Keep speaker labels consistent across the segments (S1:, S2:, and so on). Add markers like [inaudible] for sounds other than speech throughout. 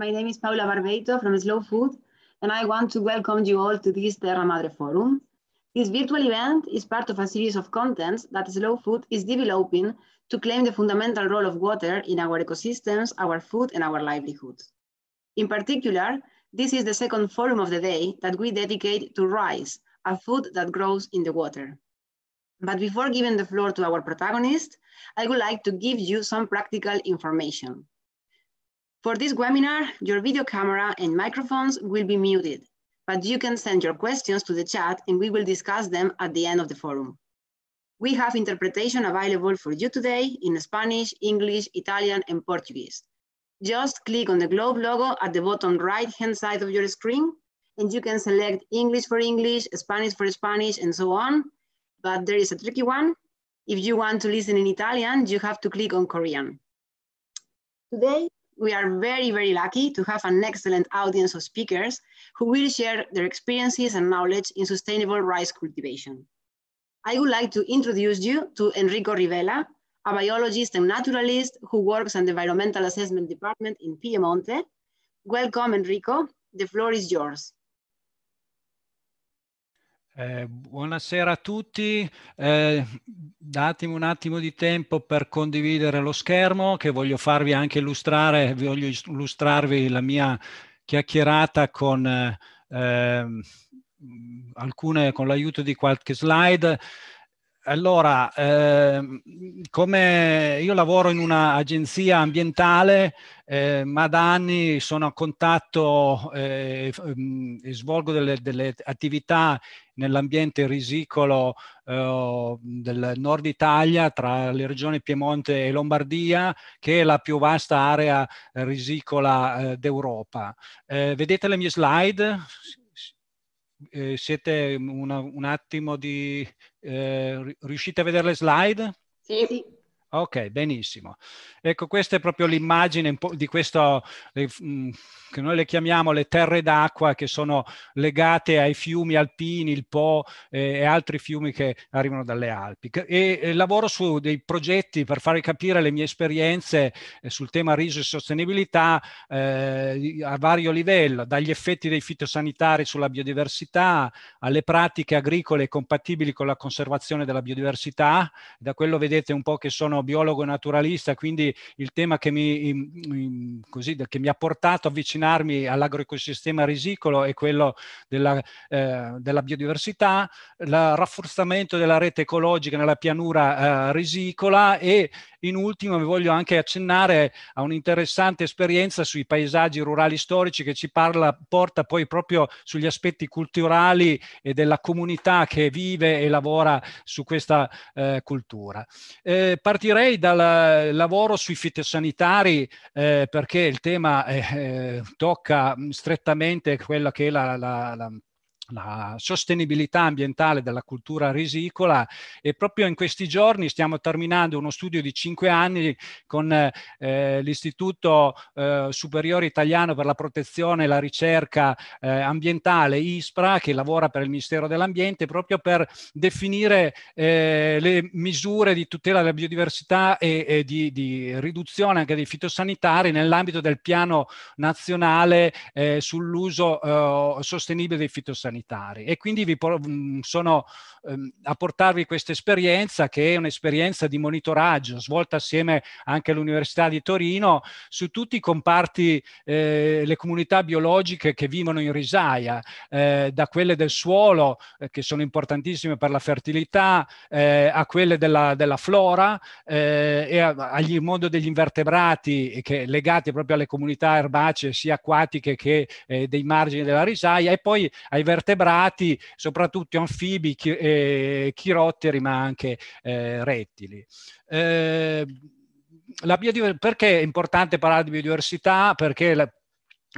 S1: My name is Paula Barbeito from Slow Food, and I want to welcome you all to this Terra Madre Forum. This virtual event is part of a series of contents that Slow Food is developing to claim the fundamental role of water in our ecosystems, our food, and our livelihoods. In particular, this is the second forum of the day that we dedicate to rice, a food that grows in the water. But before giving the floor to our protagonist, I would like to give you some practical information. For this webinar, your video camera and microphones will be muted, but you can send your questions to the chat and we will discuss them at the end of the forum. We have interpretation available for you today in Spanish, English, Italian, and Portuguese. Just click on the globe logo at the bottom right-hand side of your screen, and you can select English for English, Spanish for Spanish, and so on. But there is a tricky one. If you want to listen in Italian, you have to click on Korean. Today, we are very, very lucky to have an excellent audience of speakers who will share their experiences and knowledge in sustainable rice cultivation. I would like to introduce you to Enrico Rivella, a biologist and naturalist who works in the Environmental Assessment Department in Piemonte. Welcome, Enrico. The floor is yours.
S2: Eh, buonasera a tutti, eh, datemi un attimo di tempo per condividere lo schermo che voglio farvi anche illustrare, voglio illustrarvi la mia chiacchierata con, eh, ehm, con l'aiuto di qualche slide. Allora, eh, come io lavoro in un'agenzia ambientale, eh, ma da anni sono a contatto eh, mm, e svolgo delle, delle attività nell'ambiente risicolo eh, del nord Italia tra le regioni Piemonte e Lombardia, che è la più vasta area eh, risicola eh, d'Europa. Eh, vedete le mie slide? Sì eh, siete una, un attimo di... Eh, riuscite a vedere le slide? Sì. sì. Ok, benissimo. Ecco, questa è proprio l'immagine di questo, eh, mm, che noi le chiamiamo le terre d'acqua, che sono legate ai fiumi alpini, il Po eh, e altri fiumi che arrivano dalle Alpi. E lavoro su dei progetti per far capire le mie esperienze eh, sul tema riso e sostenibilità a vario livello, dagli effetti dei fitosanitari sulla biodiversità, alle pratiche agricole compatibili con la conservazione della biodiversità. Da quello vedete un po' che sono sono biologo naturalista, quindi il tema che mi, così, che mi ha portato a avvicinarmi all'agroecosistema risicolo è quello della, eh, della biodiversità, il rafforzamento della rete ecologica nella pianura eh, risicola e in ultimo vi voglio anche accennare a un'interessante esperienza sui paesaggi rurali storici che ci parla, porta poi proprio sugli aspetti culturali e della comunità che vive e lavora su questa eh, cultura. Eh, partirei dal lavoro sui fitosanitari eh, perché il tema eh, eh, tocca strettamente quella che è la, la, la la sostenibilità ambientale della cultura risicola e proprio in questi giorni stiamo terminando uno studio di cinque anni con eh, l'Istituto eh, Superiore Italiano per la Protezione e la Ricerca eh, Ambientale ISPRA che lavora per il Ministero dell'Ambiente proprio per definire eh, le misure di tutela della biodiversità e, e di, di, riduzione anche dei fitosanitari nell'ambito del piano nazionale eh, sull'uso eh, sostenibile dei fitosanitari sanitari. E quindi vi por- mm, sono ehm, a portarvi questa esperienza che è un'esperienza di monitoraggio svolta assieme anche all'Università di Torino su tutti i comparti, eh, le comunità biologiche che vivono in risaia, eh, da quelle del suolo eh, che sono importantissime per la fertilità, eh, a quelle della, della flora eh, e a, agli mondo degli invertebrati che, legati proprio alle comunità erbacee sia acquatiche che eh, dei margini della risaia e poi ai vertebrati vertebrati, soprattutto anfibi, chi, eh, chirotteri, ma anche eh, rettili. Eh, perché è importante parlare di biodiversità? Perché la,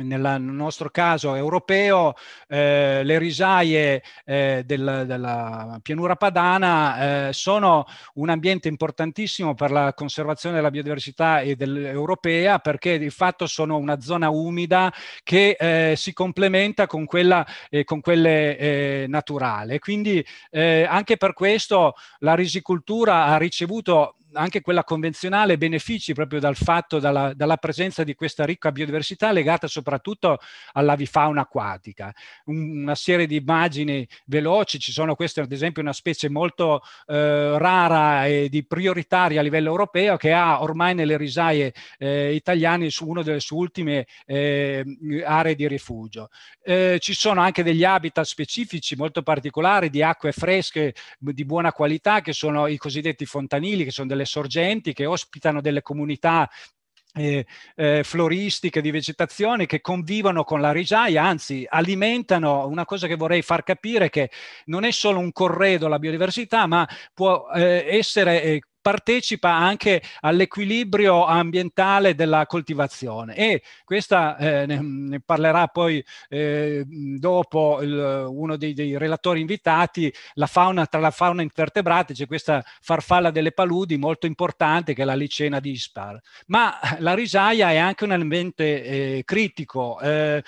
S2: nel nostro caso europeo, eh, le risaie eh, del, della pianura padana eh, sono un ambiente importantissimo per la conservazione della biodiversità europea perché di fatto sono una zona umida che eh, si complementa con, quella, eh, con quelle eh, naturale. Quindi anche per questo la risicoltura ha ricevuto anche quella convenzionale benefici proprio dal fatto, dalla, dalla, presenza di questa ricca biodiversità legata soprattutto all'avifauna acquatica. Un, una serie di immagini veloci, ci sono queste ad esempio una specie molto eh, rara e di prioritaria a livello europeo che ha ormai nelle risaie eh, italiane su una delle sue ultime eh, aree di rifugio. Eh, ci sono anche degli habitat specifici molto particolari di acque fresche di buona qualità che sono i cosiddetti fontanili, che sono delle delle sorgenti che ospitano delle comunità eh, eh, floristiche di vegetazione che convivono con la rigiaia, anzi alimentano una cosa che vorrei far capire che non è solo un corredo la biodiversità, ma può eh, essere eh, partecipa anche all'equilibrio ambientale della coltivazione e questa eh, ne, ne, parlerà poi eh, dopo il, uno dei, dei, relatori invitati, la fauna tra la fauna invertebrata c'è questa farfalla delle paludi molto importante che è la licena di Ispar, ma la risaia è anche un ambiente eh, critico. Eh,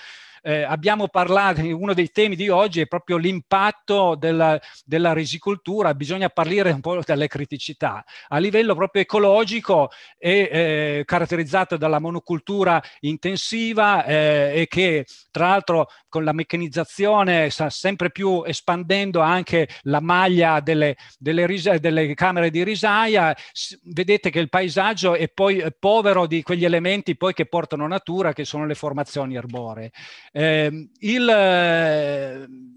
S2: eh, abbiamo parlato, eh, uno dei temi di oggi è proprio l'impatto della, della risicoltura, bisogna parlare un po' delle criticità. A livello proprio ecologico è eh, caratterizzato dalla monocultura intensiva eh, e che tra l'altro con la meccanizzazione sta sempre più espandendo anche la maglia delle, delle, ris- delle camere di risaia. S- vedete che il paesaggio è poi povero di quegli elementi poi che portano natura, che sono le formazioni arboree. Ehm, eh, il,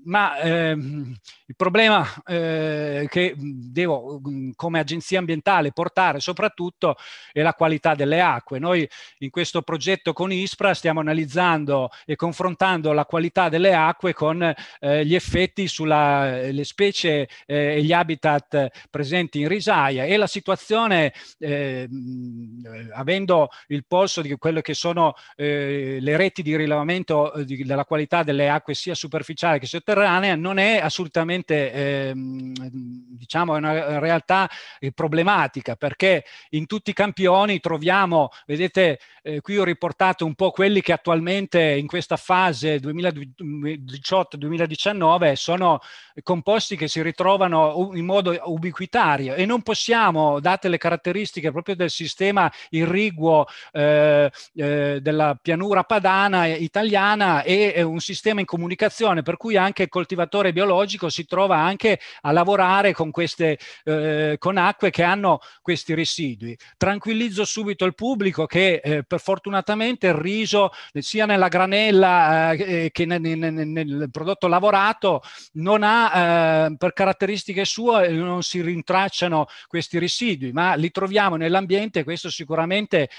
S2: ma ehm, il problema eh, che devo mm, come agenzia ambientale portare soprattutto è la qualità delle acque. Noi in questo progetto con ISPRA stiamo analizzando e confrontando la qualità delle acque con eh, gli effetti sulle specie eh, e gli habitat presenti in risaia e la situazione ehm, avendo il polso di quelle che sono eh, le reti di rilevamento di, della qualità delle acque sia superficiali che sotterranee non è assolutamente eh, diciamo una realtà eh, problematica perché in tutti i campioni troviamo, vedete eh, qui ho riportato un po' quelli che attualmente in questa fase 2018-2019 sono composti che si ritrovano in modo ubiquitario e non possiamo, date le caratteristiche proprio del sistema irriguo eh, eh, della pianura padana italiana, e un sistema in comunicazione per cui anche il coltivatore biologico si trova anche a lavorare con queste eh, con acque che hanno questi residui. Tranquillizzo subito il pubblico che eh, per fortunatamente il riso sia nella granella eh, eh che nel, nel, nel, prodotto lavorato non ha eh, per caratteristiche sue eh, non si rintracciano questi residui, ma li troviamo nell'ambiente questo sicuramente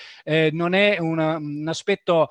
S2: non è un, un aspetto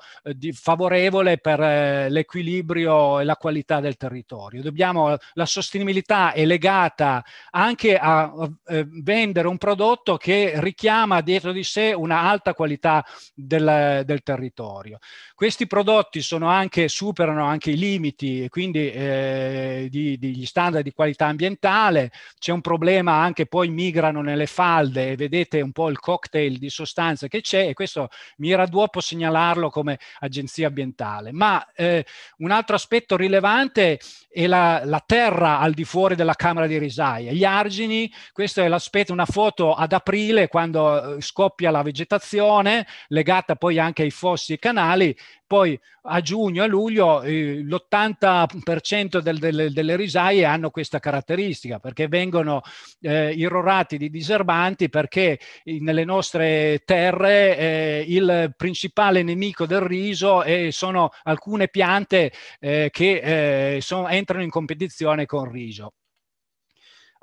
S2: favorevole per eh, l'equilibrio e la qualità del territorio. Dobbiamo, la sostenibilità è legata anche a, a eh, vendere un prodotto che richiama dietro di sé una alta qualità del, del territorio. Questi prodotti sono anche, superano anche i limiti quindi, eh, di, degli standard di qualità ambientale, c'è un problema anche poi migrano nelle falde e vedete un po' il cocktail di sostanze che c'è e questo mi era duopo segnalarlo come agenzia ambientale. Ma eh, un altro aspetto rilevante è la, la, terra al di fuori della Camera di Risaia, gli argini, questa è l'aspetto, una foto ad aprile quando eh, scoppia la vegetazione legata poi anche ai fossi e canali, poi a giugno, a luglio eh, l'80% del, del, delle risaie hanno questa caratteristica perché vengono eh, irrorati di diserbanti perché nelle nostre terre eh, il principale nemico del riso è, sono alcune piante eh, che eh, son, entrano in competizione con il riso.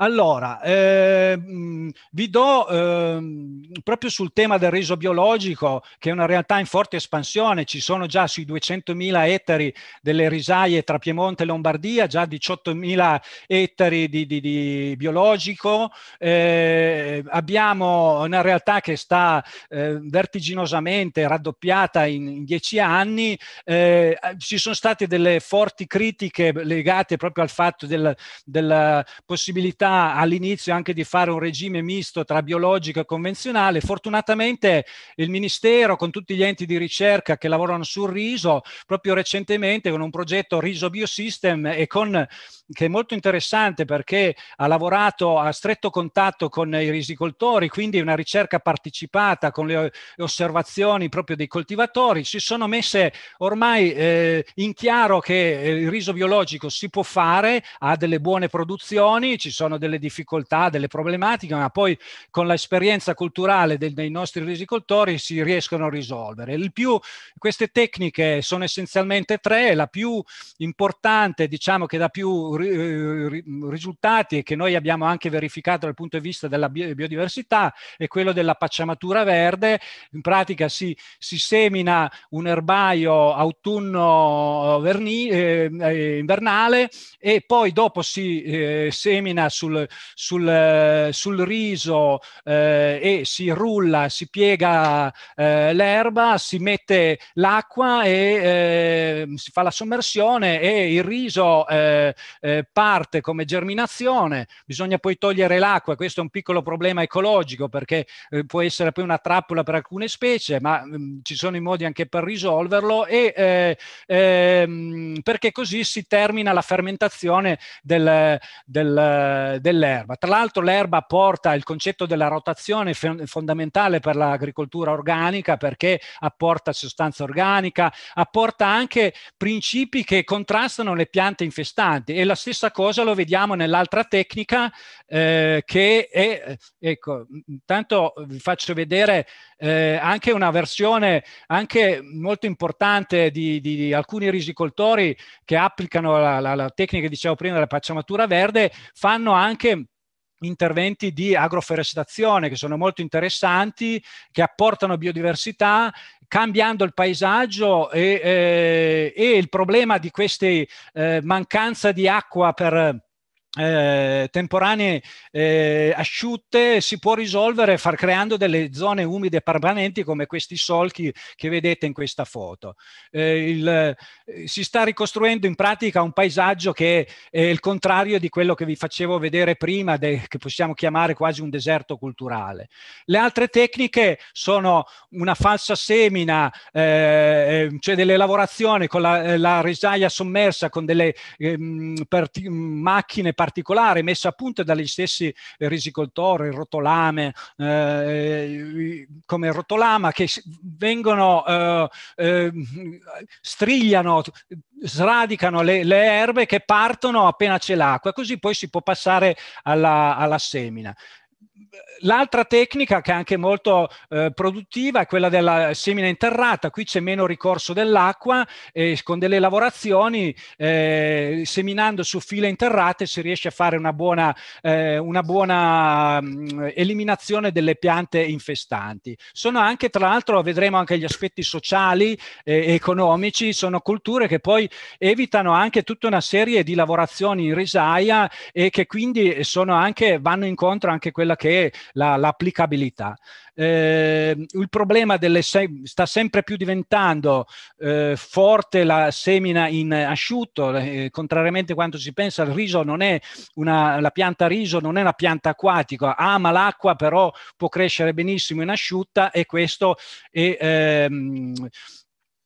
S2: Allora, eh, mm, vi do eh, proprio sul tema del riso biologico, che è una realtà in forte espansione, ci sono già sui 200.000 ettari delle risaie tra Piemonte e Lombardia, già 18.000 ettari di, di, di biologico, eh, abbiamo una realtà che sta eh, vertiginosamente raddoppiata in, in dieci anni, eh, eh, ci sono state delle forti critiche legate proprio al fatto del, della possibilità all'inizio anche di fare un regime misto tra biologico e convenzionale. Fortunatamente il Ministero con tutti gli enti di ricerca che lavorano sul riso, proprio recentemente con un progetto Riso Biosystem e con che è molto interessante perché ha lavorato a stretto contatto con i risicoltori, quindi una ricerca partecipata con le osservazioni proprio dei coltivatori, si sono messe ormai eh, in chiaro che eh, il riso biologico si può fare, ha delle buone produzioni, ci sono incontrano delle difficoltà, delle problematiche, ma poi con l'esperienza culturale dei, dei nostri risicoltori si riescono a risolvere. Più, queste tecniche sono essenzialmente tre, la più importante, diciamo che dà più eh, risultati e che noi abbiamo anche verificato dal punto di vista della biodiversità è quello della pacciamatura verde, in pratica si, si semina un erbaio autunno verni, eh, eh invernale e poi dopo si eh, semina su sul, sul, eh, sul riso eh, e si rulla, si piega eh, l'erba, si mette l'acqua e eh, si fa la sommersione e il riso eh, parte come germinazione, bisogna poi togliere l'acqua, questo è un piccolo problema ecologico perché può essere poi una trappola per alcune specie, ma mh, mm, ci sono i modi anche per risolverlo e ehm, perché così si termina la fermentazione del, del dell'erba. Tra l'altro l'erba porta il concetto della rotazione fondamentale per l'agricoltura organica perché apporta sostanza organica, apporta anche principi che contrastano le piante infestanti e la stessa cosa lo vediamo nell'altra tecnica eh, che è, eh, ecco, intanto vi faccio vedere eh, anche una versione anche molto importante di, di, di alcuni risicoltori che applicano la, la, la tecnica che dicevo prima della pacciamatura verde, fanno anche interventi di agroforestazione che sono molto interessanti, che apportano biodiversità, cambiando il paesaggio e, eh, e il problema di questa eh, mancanza di acqua per eh, temporanee eh, asciutte si può risolvere far creando delle zone umide permanenti come questi solchi che vedete in questa foto. Eh, il, eh, si sta ricostruendo in pratica un paesaggio che è il contrario di quello che vi facevo vedere prima, de, che possiamo chiamare quasi un deserto culturale. Le altre tecniche sono una falsa semina, eh, ehm, cioè delle lavorazioni con la, eh, la risaia sommersa, con delle ehm, per, macchine particolari particolare messa a punto dagli stessi eh, risicoltori, il rotolame, eh, come rotolama, che vengono, eh, eh, strigliano, sradicano le, le, erbe che partono appena c'è l'acqua, così poi si può passare alla, alla semina L'altra tecnica che è anche molto eh, produttiva è quella della semina interrata, qui c'è meno ricorso dell'acqua e con delle lavorazioni eh, seminando su file interrate si riesce a fare una buona, eh, una buona mh, mm, eliminazione delle piante infestanti. Sono anche, tra l'altro, vedremo anche gli aspetti sociali e eh, economici, sono culture che poi evitano anche tutta una serie di lavorazioni in risaia e che quindi sono anche, vanno incontro anche quella che e l'applicabilità. eh, il problema delle se sta sempre più diventando eh, forte la semina in asciutto, eh, contrariamente a quanto si pensa, il riso non è una, la pianta riso non è una pianta acquatica, ama l'acqua però può crescere benissimo in asciutta e questo è... Ehm,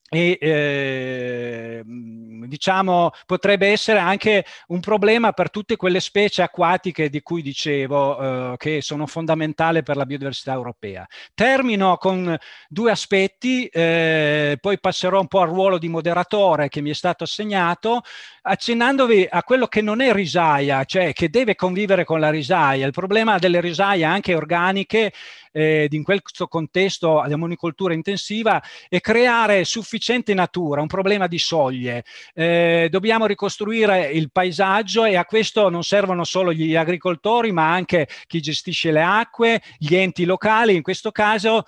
S2: e eh, diciamo potrebbe essere anche un problema per tutte quelle specie acquatiche di cui dicevo eh, che sono fondamentali per la biodiversità europea. Termino con due aspetti, eh, poi passerò un po' al ruolo di moderatore che mi è stato assegnato accennandovi a quello che non è risaia, cioè che deve convivere con la risaia. Il problema delle risaie anche organiche eh, in questo contesto di monicoltura intensiva è creare sufficiente natura, un problema di soglie. Eh, dobbiamo ricostruire il paesaggio e a questo non servono solo gli agricoltori, ma anche chi gestisce le acque, gli enti locali, in questo caso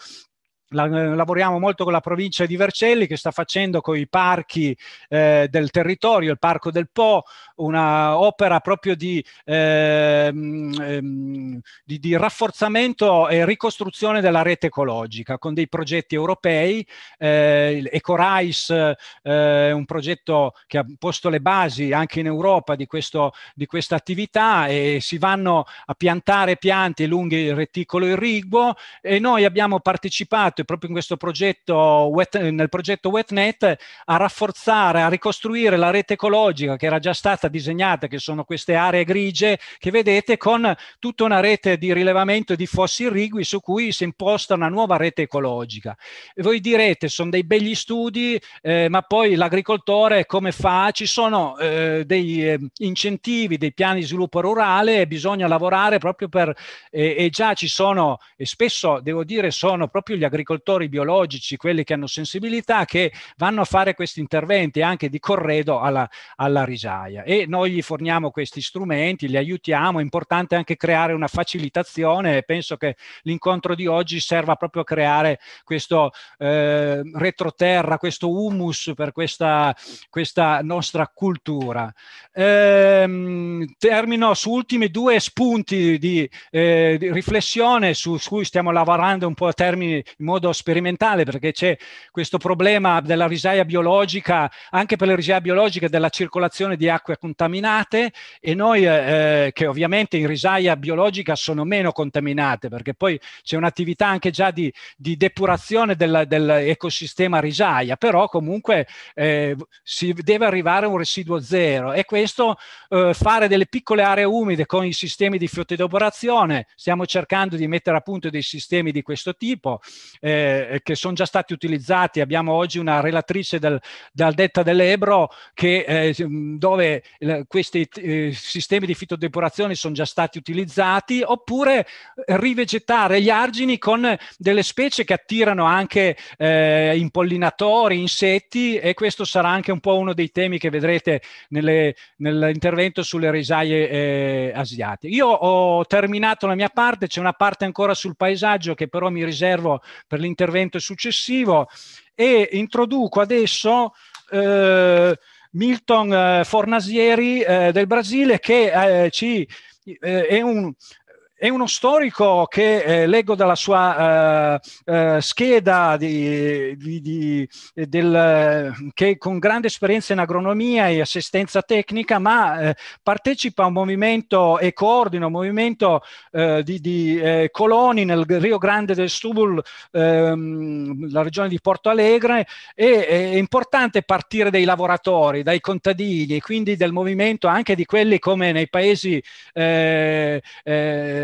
S2: la, eh, lavoriamo molto con la provincia di Vercelli che sta facendo con i parchi eh, del territorio, il Parco del Po, una opera proprio di, eh, di, di, rafforzamento e ricostruzione della rete ecologica con dei progetti europei. Eh, EcoRice è eh, un progetto che ha posto le basi anche in Europa di, questo, di questa attività e si vanno a piantare piante lunghe il reticolo irriguo e noi abbiamo partecipato impegnato proprio in questo progetto, nel progetto WetNet, a rafforzare, a ricostruire la rete ecologica che era già stata disegnata, che sono queste aree grigie che vedete, con tutta una rete di rilevamento di fossi irrigui su cui si imposta una nuova rete ecologica. E voi direte, sono dei begli studi, eh, ma poi l'agricoltore come fa? Ci sono eh, dei eh, incentivi, dei piani di sviluppo rurale e bisogna lavorare proprio per... Eh, e già ci sono, e spesso devo dire sono proprio gli agricoltori, agricoltori biologici, quelli che hanno sensibilità, che vanno a fare questi interventi anche di corredo alla, alla risaia. E noi gli forniamo questi strumenti, li aiutiamo, è importante anche creare una facilitazione. e Penso che l'incontro di oggi serva proprio a creare questo eh, retroterra, questo humus per questa, questa nostra cultura. Ehm, termino su ultimi due spunti di, eh, di riflessione su, su cui stiamo lavorando un po' a termini in modo modo sperimentale perché c'è questo problema della risaia biologica, anche per le risaie biologiche, della circolazione di acque contaminate e noi eh, eh che ovviamente in risaia biologica sono meno contaminate perché poi c'è un'attività anche già di, di depurazione dell'ecosistema risaia, però comunque eh, si deve arrivare a un residuo zero e questo eh, fare delle piccole aree umide con i sistemi di fiotodoperazione, stiamo cercando di mettere a punto dei sistemi di questo tipo, eh, eh, che sono già stati utilizzati. Abbiamo oggi una relatrice del, dal Detta dell'Ebro che, eh, dove eh, questi eh, sistemi di fitodepurazione sono già stati utilizzati, oppure eh, rivegetare gli argini con delle specie che attirano anche eh, impollinatori, insetti e questo sarà anche un po' uno dei temi che vedrete nelle, nell'intervento sulle risaie asiatiche. Io ho terminato la mia parte, c'è una parte ancora sul paesaggio che però mi riservo per per l'intervento successivo e introduco adesso eh, Milton eh, Fornasieri eh, del Brasile che eh, ci è un è uno storico che eh, leggo dalla sua eh, eh, scheda di, di, di, eh, del, eh, che con grande esperienza in agronomia e assistenza tecnica, ma eh, partecipa a un movimento e coordina un movimento di, coloni nel Rio Grande del Stubul, ehm, la regione di Porto Alegre, e è importante partire dai lavoratori, dai contadini, e quindi del movimento anche di quelli come nei paesi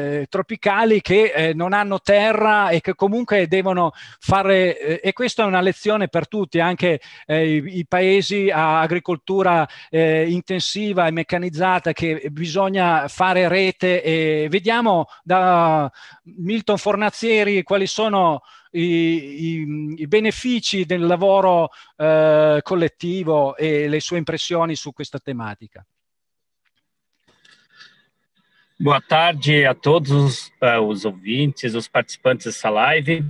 S2: eh, tropicali che eh, non hanno terra e che comunque devono fare, eh, e questa è una lezione per tutti, anche eh, i, i, paesi a agricoltura eh, intensiva e meccanizzata che bisogna fare rete e vediamo da Milton Fornazieri quali sono i, i, i, benefici del lavoro eh, collettivo e le sue impressioni su questa tematica.
S3: Boa tarde a todos os, uh, eh, os ouvintes, os participantes dessa live.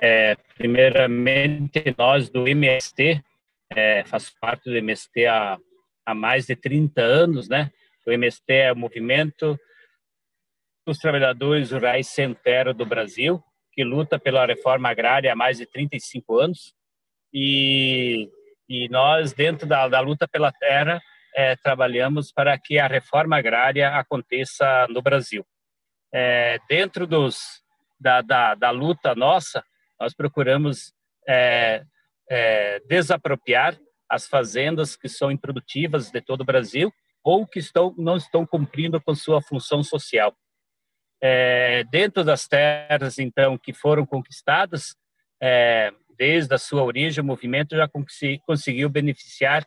S3: É, primeiramente, nós do MST, é, faço parte do MST há, há mais de 30 anos, né? O MST é o Movimento dos Trabalhadores Rurais Centero do Brasil, que luta pela reforma agrária há mais de 35 anos. E, e nós, dentro da, da luta pela terra, é, trabalhamos para que a reforma agrária aconteça no Brasil. É, dentro dos, da, da, da, luta nossa, nós procuramos é, é desapropriar as fazendas que são improdutivas de todo o Brasil ou que estão, não estão cumprindo com sua função social. É, dentro das terras, então, que foram conquistadas, é, desde a sua origem, o movimento já conseguiu beneficiar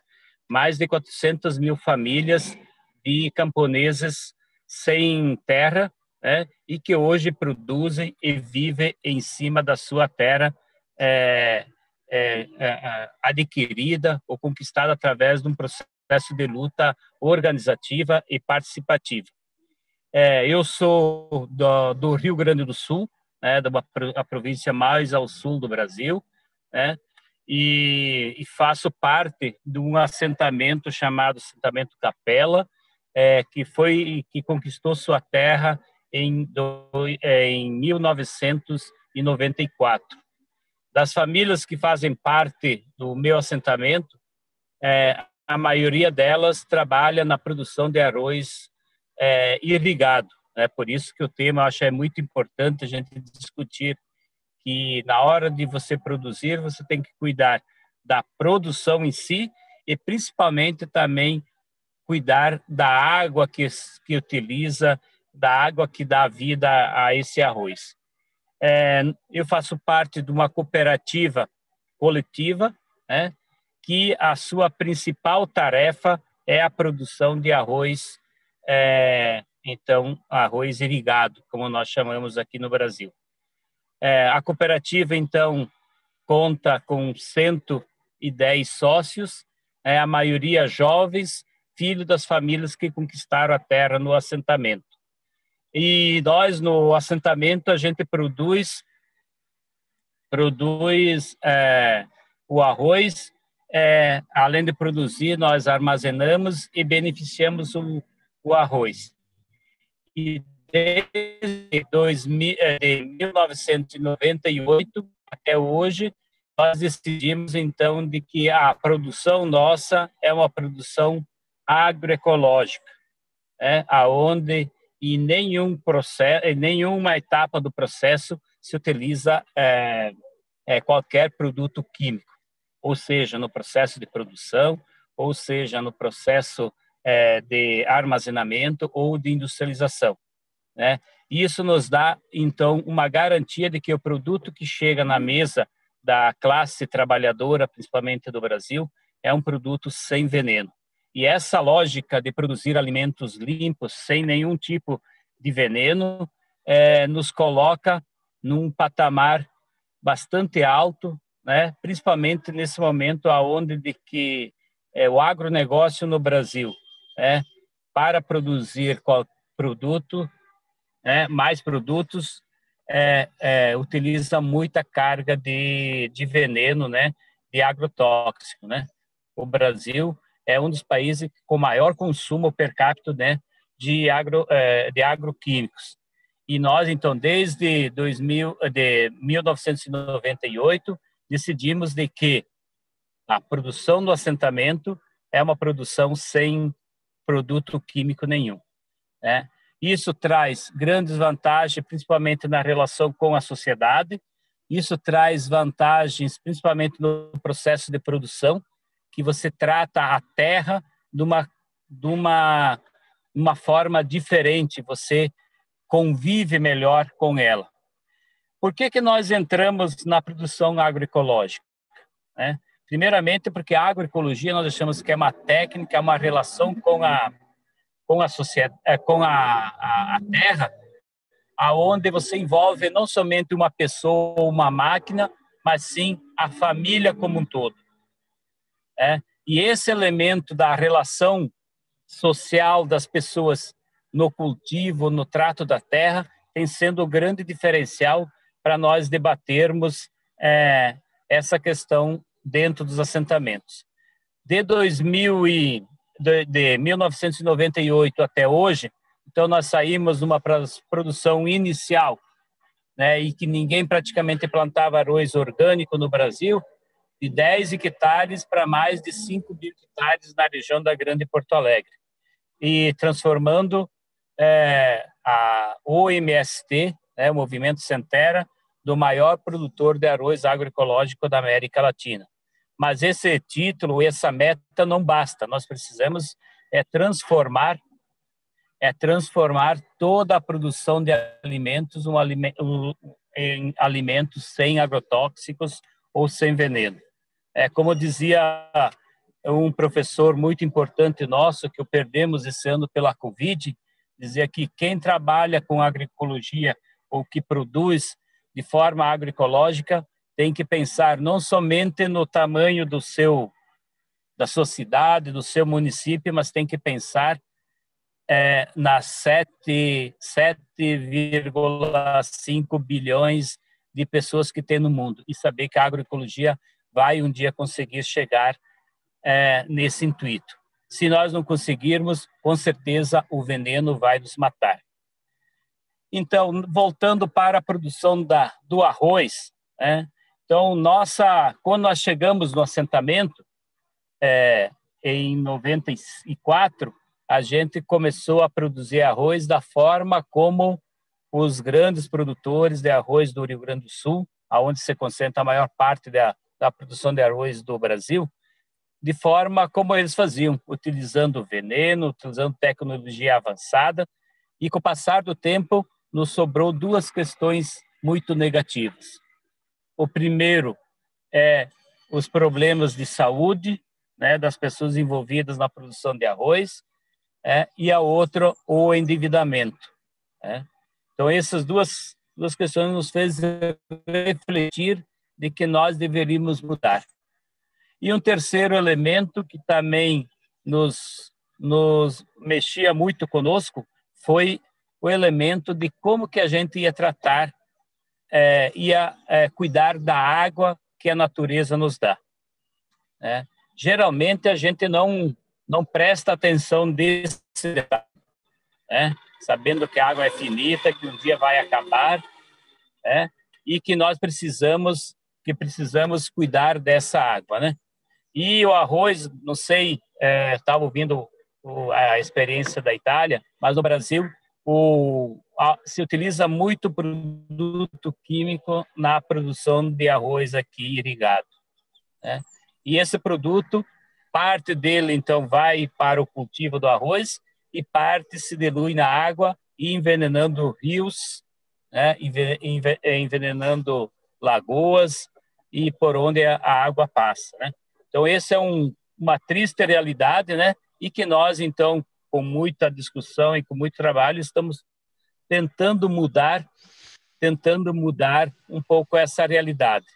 S3: mais de 400 mil famílias de camponeses sem terra né, e que hoje produzem e vivem em cima da sua terra é, é, é, é adquirida ou conquistada através de um processo de luta organizativa e participativa. É, eu sou do, do, Rio Grande do Sul, né, da província mais ao sul do Brasil, né, e, e faço parte de um assentamento chamado Assentamento Capela, é, que foi que conquistou sua terra em, do, é, em 1994. Das famílias que fazem parte do meu assentamento, é, a maioria delas trabalha na produção de arroz é, irrigado. É por isso que o tema eu acho é muito importante a gente discutir que na hora de você produzir, você tem que cuidar da produção em si e principalmente também cuidar da água que, que utiliza, da água que dá vida a esse arroz. É, eu faço parte de uma cooperativa coletiva, né, que a sua principal tarefa é a produção de arroz, é, então arroz irrigado, como nós chamamos aqui no Brasil. É, a cooperativa, então, conta com 110 sócios, é, a maioria jovens, filhos das famílias que conquistaram a terra no assentamento. E nós, no assentamento, a gente produz, produz é, o arroz, é, além de produzir, nós armazenamos e beneficiamos o, o arroz. E desde 2000, eh, de 1998 até hoje, nós decidimos então de que a produção nossa é uma produção agroecológica, né? aonde em nenhum processo, em nenhuma etapa do processo se utiliza é, é, qualquer produto químico, ou seja, no processo de produção, ou seja, no processo é, de armazenamento ou de industrialização. Né? Isso nos dá, então, uma garantia de que o produto que chega na mesa da classe trabalhadora, principalmente do Brasil, é um produto sem veneno. E essa lógica de produzir alimentos limpos, sem nenhum tipo de veneno, é, nos coloca num patamar bastante alto, né? principalmente nesse momento aonde de que é, o agronegócio no Brasil, né, para produzir qual produto, né, mais produtos, é, é, utiliza muita carga de, de veneno, né, de agrotóxico. Né? O Brasil é um dos países com maior consumo per capita né, de, agro, é, de agroquímicos. E nós, então, desde 2000, de 1998, decidimos de que a produção do assentamento é uma produção sem produto químico nenhum. Né? Isso traz grandes vantagens, principalmente na relação com a sociedade. Isso traz vantagens, principalmente no processo de produção, que você trata a terra de uma, de uma, uma forma diferente, você convive melhor com ela. Por que, que nós entramos na produção agroecológica? Né? Primeiramente, porque a agroecologia nós achamos que é uma técnica, uma relação com a com a sociedade, é, com a, a, a terra, aonde você envolve não somente uma pessoa, ou uma máquina, mas sim a família como um todo. É? E esse elemento da relação social das pessoas no cultivo, no trato da terra, tem sendo o grande diferencial para nós debatermos é, essa questão dentro dos assentamentos. De 2000 e de, de 1998 até hoje, então nós saímos de uma produção inicial, né, e que ninguém praticamente plantava arroz orgânico no Brasil, de 10 hectares para mais de 5 mil hectares na região da Grande Porto Alegre, e transformando é, a OMST, né, o Movimento Sentera, do maior produtor de arroz agroecológico da América Latina mas esse título, essa meta não basta. Nós precisamos é transformar é transformar toda a produção de alimentos um aliment, um, em alimentos sem agrotóxicos ou sem veneno. É como dizia um professor muito importante nosso que o perdemos esse ano pela Covid, dizia que quem trabalha com agroecologia ou que produz de forma agroecológica tem que pensar não somente no tamanho do seu da sua cidade, do seu município, mas tem que pensar é, nas 7,5 bilhões de pessoas que tem no mundo e saber que a agroecologia vai um dia conseguir chegar é, nesse intuito. Se nós não conseguirmos, com certeza o veneno vai nos matar. Então, voltando para a produção da, do arroz, né, então, nossa, quando nós chegamos no assentamento, é, em 94, a gente começou a produzir arroz da forma como os grandes produtores de arroz do Rio Grande do Sul, aonde se concentra a maior parte da, da produção de arroz do Brasil, de forma como eles faziam, utilizando veneno, utilizando tecnologia avançada, e com o passar do tempo nos sobrou duas questões muito negativas. O primeiro é os problemas de saúde né, das pessoas envolvidas na produção de arroz, é, e a outra, o endividamento. É. Então, essas duas, duas questões nos fez refletir de que nós deveríamos mudar. E um terceiro elemento que também nos, nos mexia muito conosco foi o elemento de como que a gente ia tratar é, é, cuidar da água que a natureza nos dá. Né? Geralmente a gente não não presta atenção desse detalhe, né? sabendo que a água é finita, que um dia vai acabar, né? e que nós precisamos que precisamos cuidar dessa água, né? E o arroz, não sei, estava é, ouvindo a experiência da Itália, mas no Brasil o, se utiliza muito produto químico na produção de arroz aqui irrigado. Né? E esse produto, parte dele então vai para o cultivo do arroz e parte se dilui na água e envenenando rios, né? envenenando lagoas e por onde a água passa. Né? Então, essa é um, uma triste realidade, né? E que nós, então, com muita discussão e com muito trabalho, estamos tentando mudar, tentando mudar um pouco essa realidade.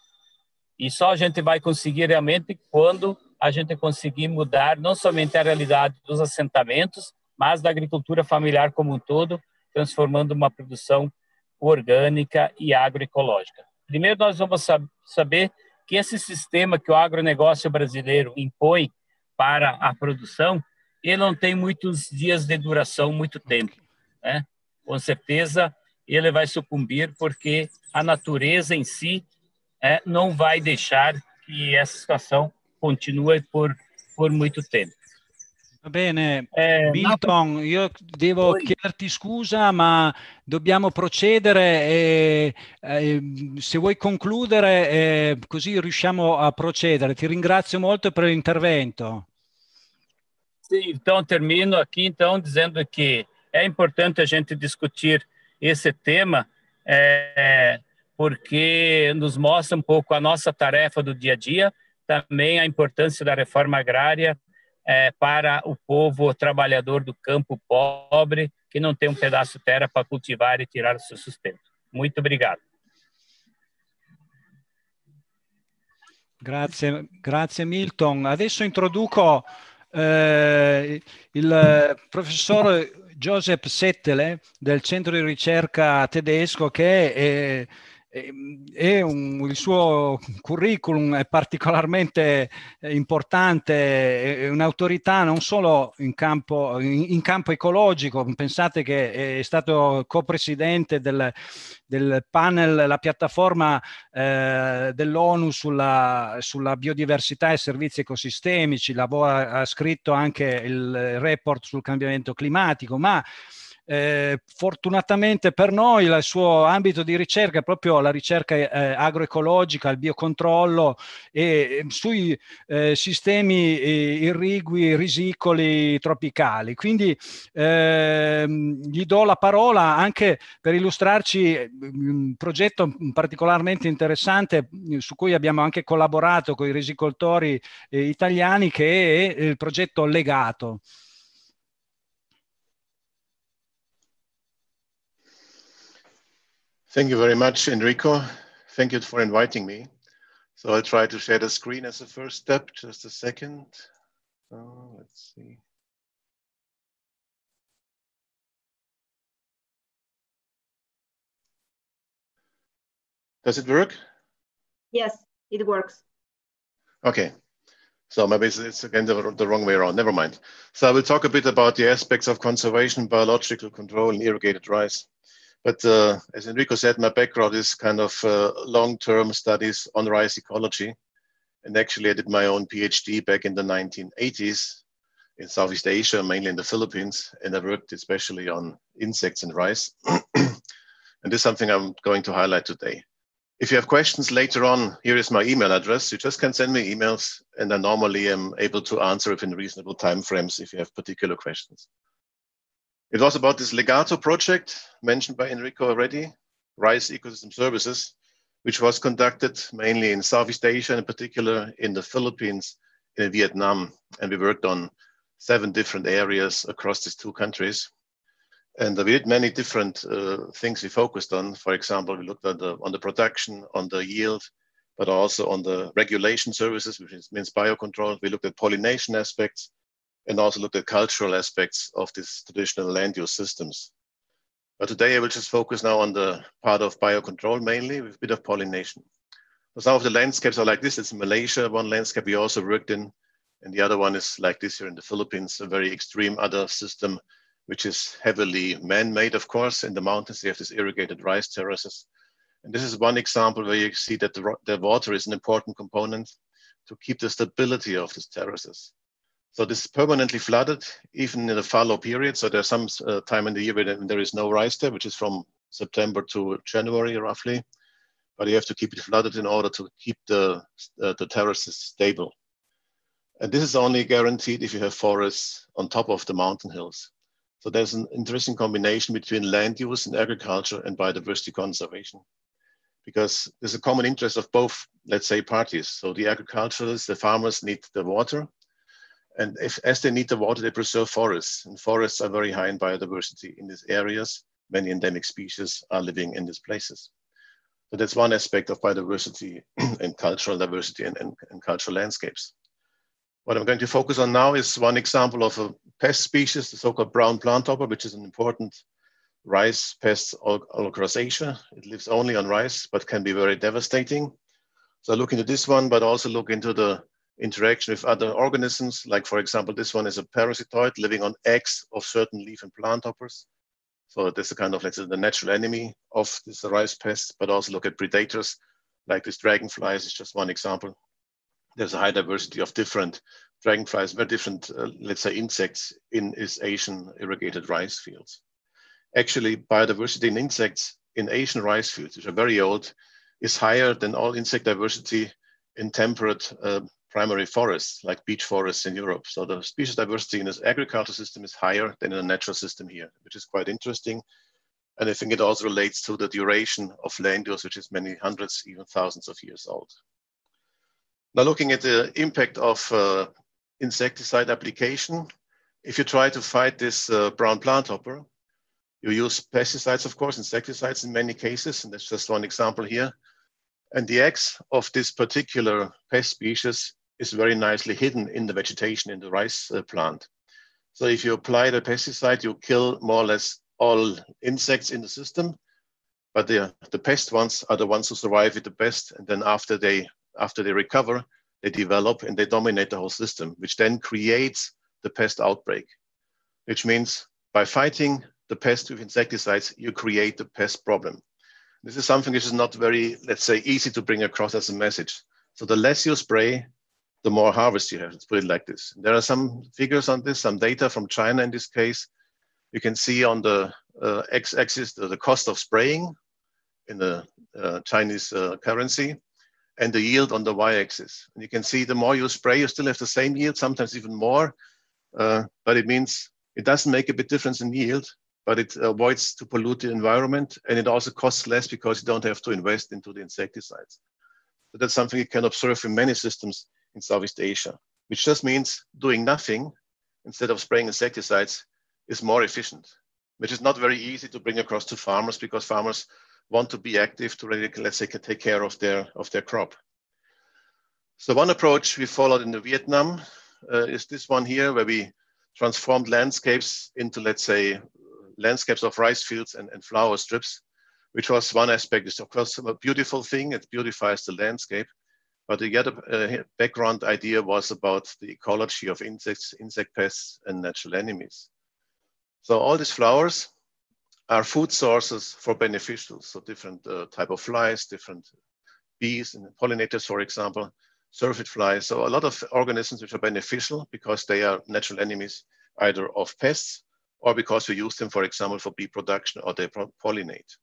S3: E só a gente vai conseguir realmente quando a gente conseguir mudar não somente a realidade dos assentamentos, mas da agricultura familiar como um todo, transformando uma produção orgânica e agroecológica. Primeiro, nós vamos saber que esse sistema que o agronegócio brasileiro impõe para a produção, ele não tem muitos dias de duração, muito tempo. Né? com certeza ele vai sucumbir porque a natureza em si é, não vai deixar que essa situação continue por,
S2: por muito tempo. Bene, eh, Milton, eu io devo Poi... chiederti scusa, ma dobbiamo procedere e, e eh, se vuoi concludere e, eh, così riusciamo a procedere. Ti ringrazio molto per l'intervento.
S3: Sì, então termino aqui então dizendo que é importante a gente discutir esse tema, é, porque nos mostra um pouco a nossa tarefa do dia a dia, também a importância da reforma agrária é, para o povo trabalhador do campo pobre, que não tem um pedaço de terra para cultivar e tirar o seu sustento. Muito obrigado.
S2: Grazie, grazie Milton. Adesso introduco Eh, il eh, professor Joseph Settele eh, del centro di ricerca tedesco che è, eh, e ehm, un, il suo curriculum è particolarmente eh, importante, è un'autorità non solo in campo, in, in campo ecologico, pensate che è stato co-presidente del, del panel, la piattaforma eh, dell'ONU sulla, sulla, biodiversità e servizi ecosistemici, lavora, ha scritto anche il report sul cambiamento climatico, ma eh, fortunatamente per noi il suo ambito di ricerca è proprio la ricerca eh, agroecologica, il biocontrollo e, e eh, sui eh, sistemi eh, irrigui, risicoli, tropicali. Quindi ehm, gli do la parola anche per illustrarci eh, un progetto particolarmente interessante su cui abbiamo anche collaborato con i risicoltori italiani che è il progetto Legato.
S4: Thank you very much, Enrico. Thank you for inviting me. So I'll try to share the screen as a first step, just a second. So let's see.
S3: Does it work?
S1: Yes, it works.
S4: Okay. So maybe it's, again the, the wrong way around. Never mind. So I will talk a bit about the aspects of conservation, biological control, and irrigated rice. But uh, as Enrico said, my background is kind of uh, long-term studies on rice ecology. And actually I did my own PhD back in the 1980s in Southeast Asia, mainly in the Philippines. And I worked especially on insects and rice. [clears throat] and this is something I'm going to highlight today. If you have questions later on, here is my email address. You just can send me emails and I normally am able to answer within reasonable timeframes if you have particular questions. It was about this Legato project mentioned by Enrico already, Rice Ecosystem Services, which was conducted mainly in Southeast Asia, in particular in the Philippines, in Vietnam, and we worked on seven different areas across these two countries. And we did many different uh, things we focused on. For example, we looked at the, on the production, on the yield, but also on the regulation services, which means biocontrol. We looked at pollination aspects and also look at cultural aspects of these traditional land use systems. But today I will just focus now on the part of biocontrol mainly with a bit of pollination. So some of the landscapes are like this. It's in Malaysia, one landscape we also worked in, and the other one is like this here in the Philippines, a very extreme other system, which is heavily man-made, of course. In the mountains, they have these irrigated rice terraces. And this is one example where you see that the, the water is an important component to keep the stability of these terraces. So this is permanently flooded, even in the fallow period. So there's some uh, time in the year when there is no rice there, which is from September to January roughly. But you have to keep it flooded in order to keep the, uh, the terraces stable. And this is only guaranteed if you have forests on top of the mountain hills. So there's an interesting combination between land use and agriculture and biodiversity conservation. Because there's a common interest of both, let's say, parties. So the agriculturalists, the farmers need the water, and if, as they need the water, they preserve forests. And forests are very high in biodiversity in these areas. Many endemic species are living in these places. So that's one aspect of biodiversity [clears throat] and cultural diversity and, and, and, cultural landscapes. What I'm going to focus on now is one example of a pest species, the so-called brown plant hopper, which is an important rice pest all, all across Asia. It lives only on rice, but can be very devastating. So look into this one, but also look into the interaction with other organisms, like for example, this one is a parasitoid living on eggs of certain leaf and plant hoppers. So this is kind of, let's say, the natural enemy of this rice pest, but also look at predators, like this dragonflies is just one example. There's a high diversity of different dragonflies, very different, uh, let's say, insects in is Asian irrigated rice fields. Actually, biodiversity in insects in Asian rice fields, which are very old, is higher than all insect diversity in temperate uh, primary forests, like beech forests in Europe. So the species diversity in this agricultural system is higher than in the natural system here, which is quite interesting. And I think it also relates to the duration of land use, which is many hundreds, even thousands of years old. Now looking at the impact of uh, insecticide application, if you try to fight this uh, brown planthopper, you use pesticides, of course, insecticides in many cases, and that's just one example here. And the eggs of this particular pest species is very nicely hidden in the vegetation in the rice uh, plant. So if you apply the pesticide, you kill more or less all insects in the system, but the, the pest ones are the ones who survive it the best. And then after they, after they recover, they develop and they dominate the whole system, which then creates the pest outbreak, which means by fighting the pest with insecticides, you create the pest problem. This is something which is not very, let's say, easy to bring across as a message. So the less you spray, the more harvest you have. Let's put it like this. There are some figures on this, some data from China in this case. You can see on the uh, x-axis the, the, cost of spraying in the uh, Chinese uh, currency and the yield on the y-axis. And you can see the more you spray, you still have the same yield, sometimes even more. Uh, but it means it doesn't make a big difference in yield, but it avoids to pollute the environment. And it also costs less because you don't have to invest into the insecticides. So that's something you can observe in many systems in Southeast Asia, which just means doing nothing instead of spraying insecticides is more efficient, which is not very easy to bring across to farmers because farmers want to be active to really, let's say, take care of their, of their crop. So one approach we followed in the Vietnam uh, is this one here, where we transformed landscapes into, let's say, landscapes of rice fields and, and flower strips, which was one aspect. It's of course a beautiful thing. It beautifies the landscape, but the get a, a background idea was about the ecology of insects, insect pests, and natural enemies. So all these flowers are food sources for beneficials, so different uh, type of flies, different bees and pollinators, for example, surfeit flies. So a lot of organisms which are beneficial because they are natural enemies either of pests or because we use them, for example, for bee production or they pollinate.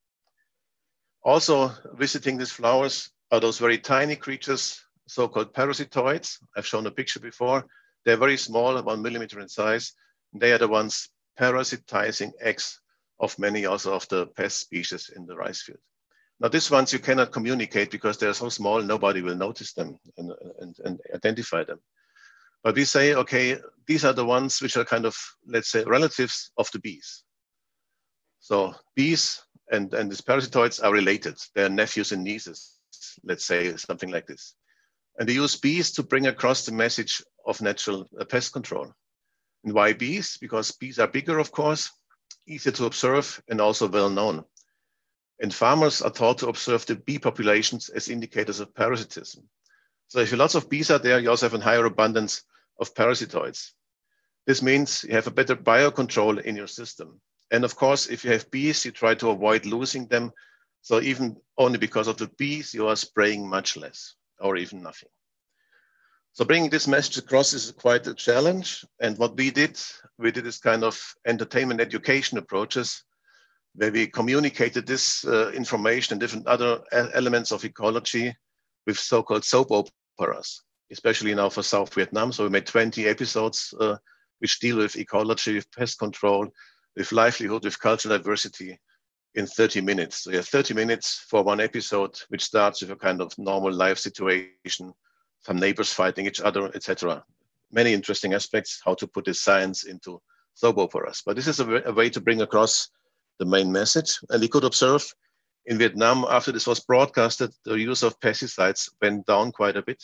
S4: Also visiting these flowers are those very tiny creatures, so-called parasitoids. I've shown a picture before. They're very small, one millimeter in size. They are the ones parasitizing eggs of many also of the pest species in the rice field. Now, these ones you cannot communicate because they're so small, nobody will notice them and, and, and identify them. But we say, okay, these are the ones which are kind of, let's say, relatives of the bees. So bees and, and these parasitoids are related. They're nephews and nieces let's say something like this. And the use bees to bring across the message of natural uh, pest control. And why bees? Because bees are bigger, of course, easier to observe, and also well known. And farmers are taught to observe the bee populations as indicators of parasitism. So if lots of bees are there, you also have a higher abundance of parasitoids. This means you have a better biocontrol in your system. And of course, if you have bees, you try to avoid losing them so even only because of the bees, you are spraying much less or even nothing. So bringing this message across is quite a challenge. And what we did, we did this kind of entertainment education approaches where we communicated this uh, information and different other elements of ecology with so-called soap operas, especially now for South Vietnam. So we made 20 episodes uh, which deal with ecology, with pest control, with livelihood, with cultural diversity, in 30 minutes. So have 30 minutes for one episode, which starts with a kind of normal life situation, some neighbors fighting each other, etc. Many interesting aspects, how to put this science into soap operas. But this is a, a way to bring across the main message. And we could observe in Vietnam, after this was broadcasted, the use of pesticides went down quite a bit,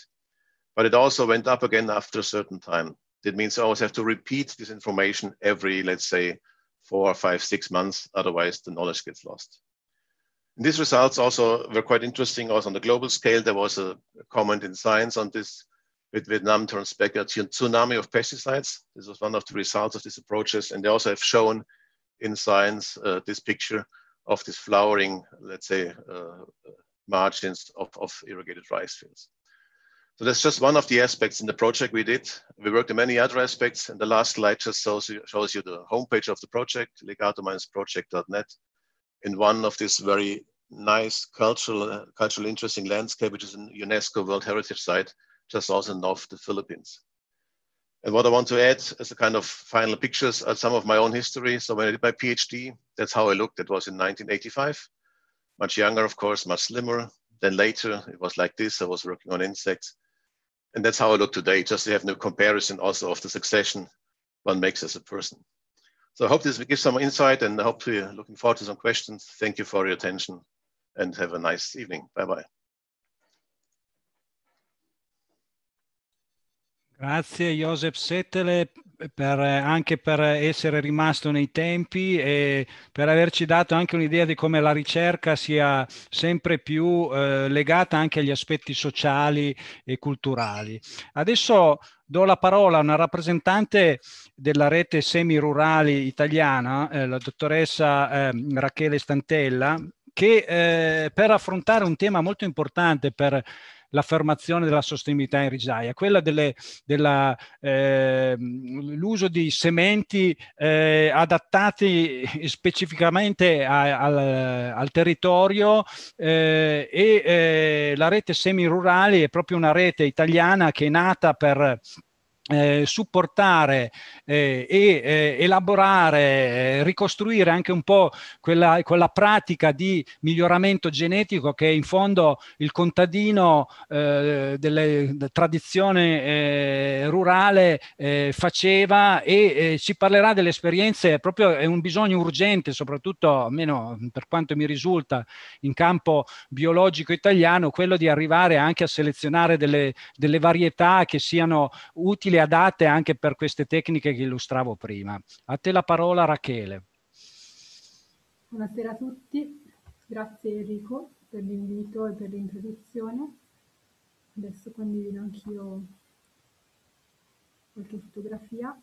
S4: but it also went up again after a certain time. That means I always have to repeat this information every, let's say, four, five, six months. Otherwise, the knowledge gets lost. And these results also were quite interesting. Also on the global scale, there was a comment in Science on this. With Vietnam turns back a tsunami of pesticides. This was one of the results of these approaches. And they also have shown in Science uh, this picture of this flowering, let's say, uh, margins of, of irrigated rice fields. So that's just one of the aspects in the project we did. We worked on many other aspects, and the last slide just shows you, shows you the homepage of the project, legato-project.net, in one of this very nice cultural, uh, cultural interesting landscape, which is a UNESCO World Heritage Site, just also north of the Philippines. And what I want to add as a kind of final pictures are some of my own history. So when I did my PhD, that's how I looked. It was in 1985. Much younger, of course, much slimmer. Then later, it was like this. I was working on insects. And that's how I look today, just to have no comparison also of the succession one makes as a person. So I hope this gives some insight and I hope you're looking forward to some questions. Thank you for your attention and have a nice evening. Bye-bye.
S2: Grazie Josep Settele per, anche per essere rimasto nei tempi e per averci dato anche un'idea di come la ricerca sia sempre più eh, legata anche agli aspetti sociali e culturali. Adesso do la parola a una rappresentante della rete semi semirurali italiana, eh, la dottoressa eh, Rachele Stantella, che eh, per affrontare un tema molto importante per l'affermazione della sostenibilità in rigiaia, quella dell'uso ehm, eh, di sementi eh, adattati specificamente a, al, al, territorio eh, e eh, la rete semi semirurale è proprio una rete italiana che è nata per eh, supportare eh, e eh, elaborare, eh, ricostruire anche un po' quella, quella, pratica di miglioramento genetico che in fondo il contadino eh, della de tradizione eh, rurale faceva e ci parlerà delle esperienze, proprio è un bisogno urgente, soprattutto almeno per quanto mi risulta in campo biologico italiano, quello di arrivare anche a selezionare delle, delle varietà che siano utili adatte anche per queste tecniche che illustravo prima. A te la parola Rachele.
S5: Buonasera a tutti, grazie Enrico per l'invito e per l'introduzione. Adesso condivido anch'io qualche fotografia.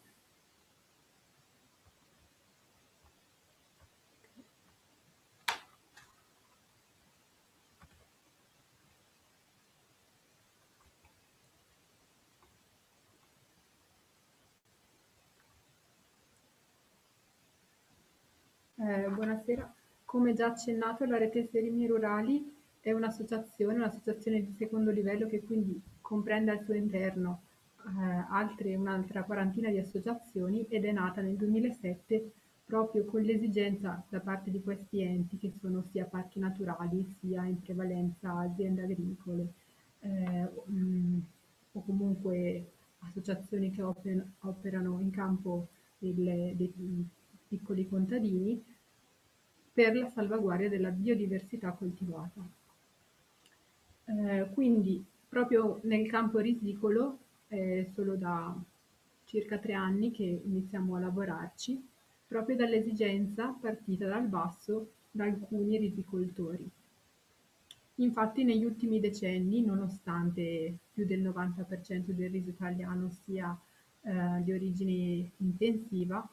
S5: Eh, buonasera. Come già accennato, la rete Serimi Rurali è un'associazione, un'associazione di secondo livello che quindi comprende al suo interno eh, altre, un'altra quarantina di associazioni ed è nata nel 2007 proprio con l'esigenza da parte di questi enti, che sono sia parchi naturali sia in prevalenza aziende agricole eh, o mm, comunque associazioni che operano in campo delle, dei piccoli contadini, per la salvaguardia della biodiversità coltivata. Eh, quindi proprio nel campo risicolo è solo da circa tre anni che iniziamo a lavorarci, proprio dall'esigenza partita dal basso da alcuni risicoltori. Infatti negli ultimi decenni, nonostante più del 90% del riso italiano sia eh, di origine intensiva,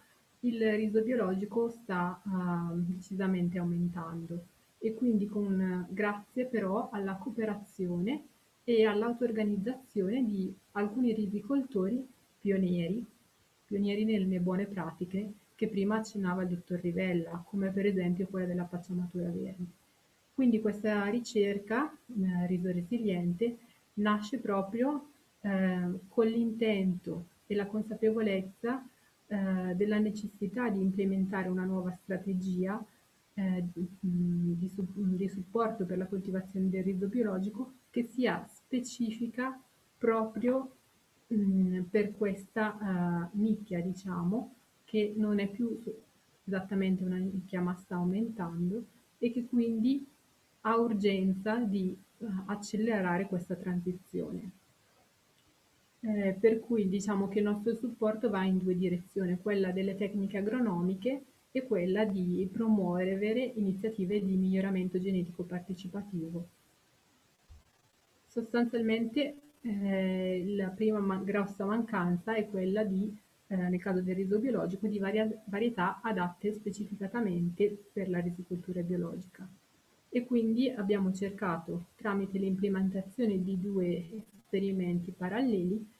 S5: il riso biologico sta uh, decisamente aumentando e quindi con, grazie però alla cooperazione e all'auto-organizzazione di alcuni risicoltori pionieri, pionieri nelle buone pratiche che prima accennava il dottor Rivella, come per esempio quella della pacciamatura verde. Quindi questa ricerca, eh, Riso Resiliente, nasce proprio eh, con l'intento e la consapevolezza eh, della necessità di implementare una nuova strategia eh, di, mm, di, supporto per la coltivazione del riso biologico che sia specifica proprio mh, mm, per questa uh, nicchia, diciamo, che non è più esattamente una nicchia ma sta aumentando e che quindi ha urgenza di uh, accelerare questa transizione. Eh, per cui diciamo che il nostro supporto va in due direzioni, quella delle tecniche agronomiche e quella di promuovere iniziative di miglioramento genetico partecipativo. Sostanzialmente eh, la prima ma grossa mancanza è quella di, eh, nel caso del riso biologico, di varietà adatte specificatamente per la risicoltura biologica. E quindi abbiamo cercato, tramite l'implementazione di due esperimenti paralleli,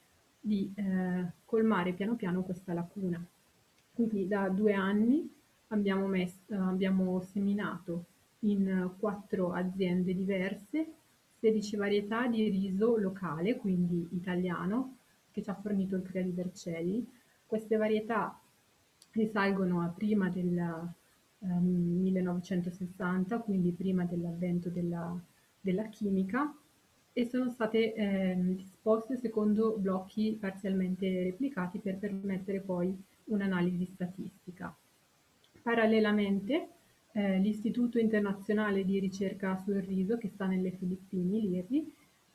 S5: di eh, colmare piano piano questa lacuna. Quindi da due anni abbiamo, messo, abbiamo seminato in quattro aziende diverse 16 varietà di riso locale, quindi italiano, che ci ha fornito il CREA di Vercelli. Queste varietà risalgono a prima del um, ehm, 1960, quindi prima dell'avvento della, della chimica, e sono state eh, disposte secondo blocchi parzialmente replicati per permettere poi un'analisi statistica. Parallelamente eh, l'Istituto Internazionale di Ricerca sul Riso, che sta nelle Filippine, l'IRRI,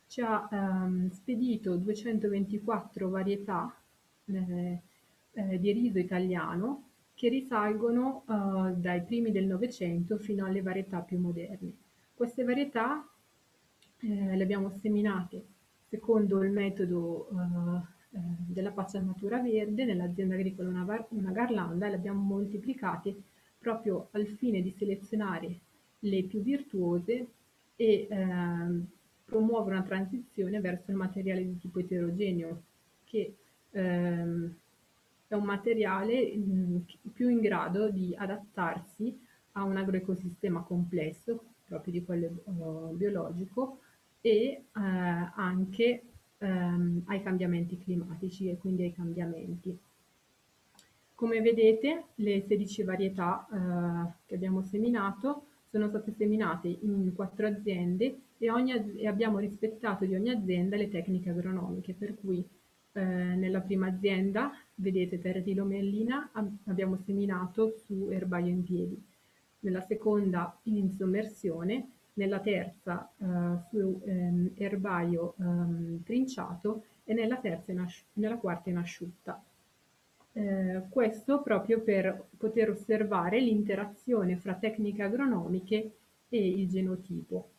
S5: ci ha ehm, spedito 224 varietà eh, eh, di riso italiano che risalgono eh, dai primi del Novecento fino alle varietà più moderne. Queste varietà eh, le abbiamo seminate secondo il metodo eh, eh della pacciamatura verde nell'azienda agricola una, una garlanda e le abbiamo moltiplicate proprio al fine di selezionare le più virtuose e eh, promuovere una transizione verso il materiale di tipo eterogeneo che ehm, è un materiale mh, mm, più in grado di adattarsi a un agroecosistema complesso, proprio di quello eh, biologico, e eh, anche ehm, ai cambiamenti climatici e quindi ai cambiamenti. Come vedete le 16 varietà eh, che abbiamo seminato sono state seminate in quattro aziende e, ogni, e, abbiamo rispettato di ogni azienda le tecniche agronomiche, per cui eh, nella prima azienda, vedete terra di lomellina, abbiamo seminato su erbaio in piedi, nella seconda in sommersione nella terza su eh, ehm, erbaio ehm, trinciato e nella, in nella quarta in asciutta. Eh, questo proprio per poter osservare l'interazione fra tecniche agronomiche e il genotipo.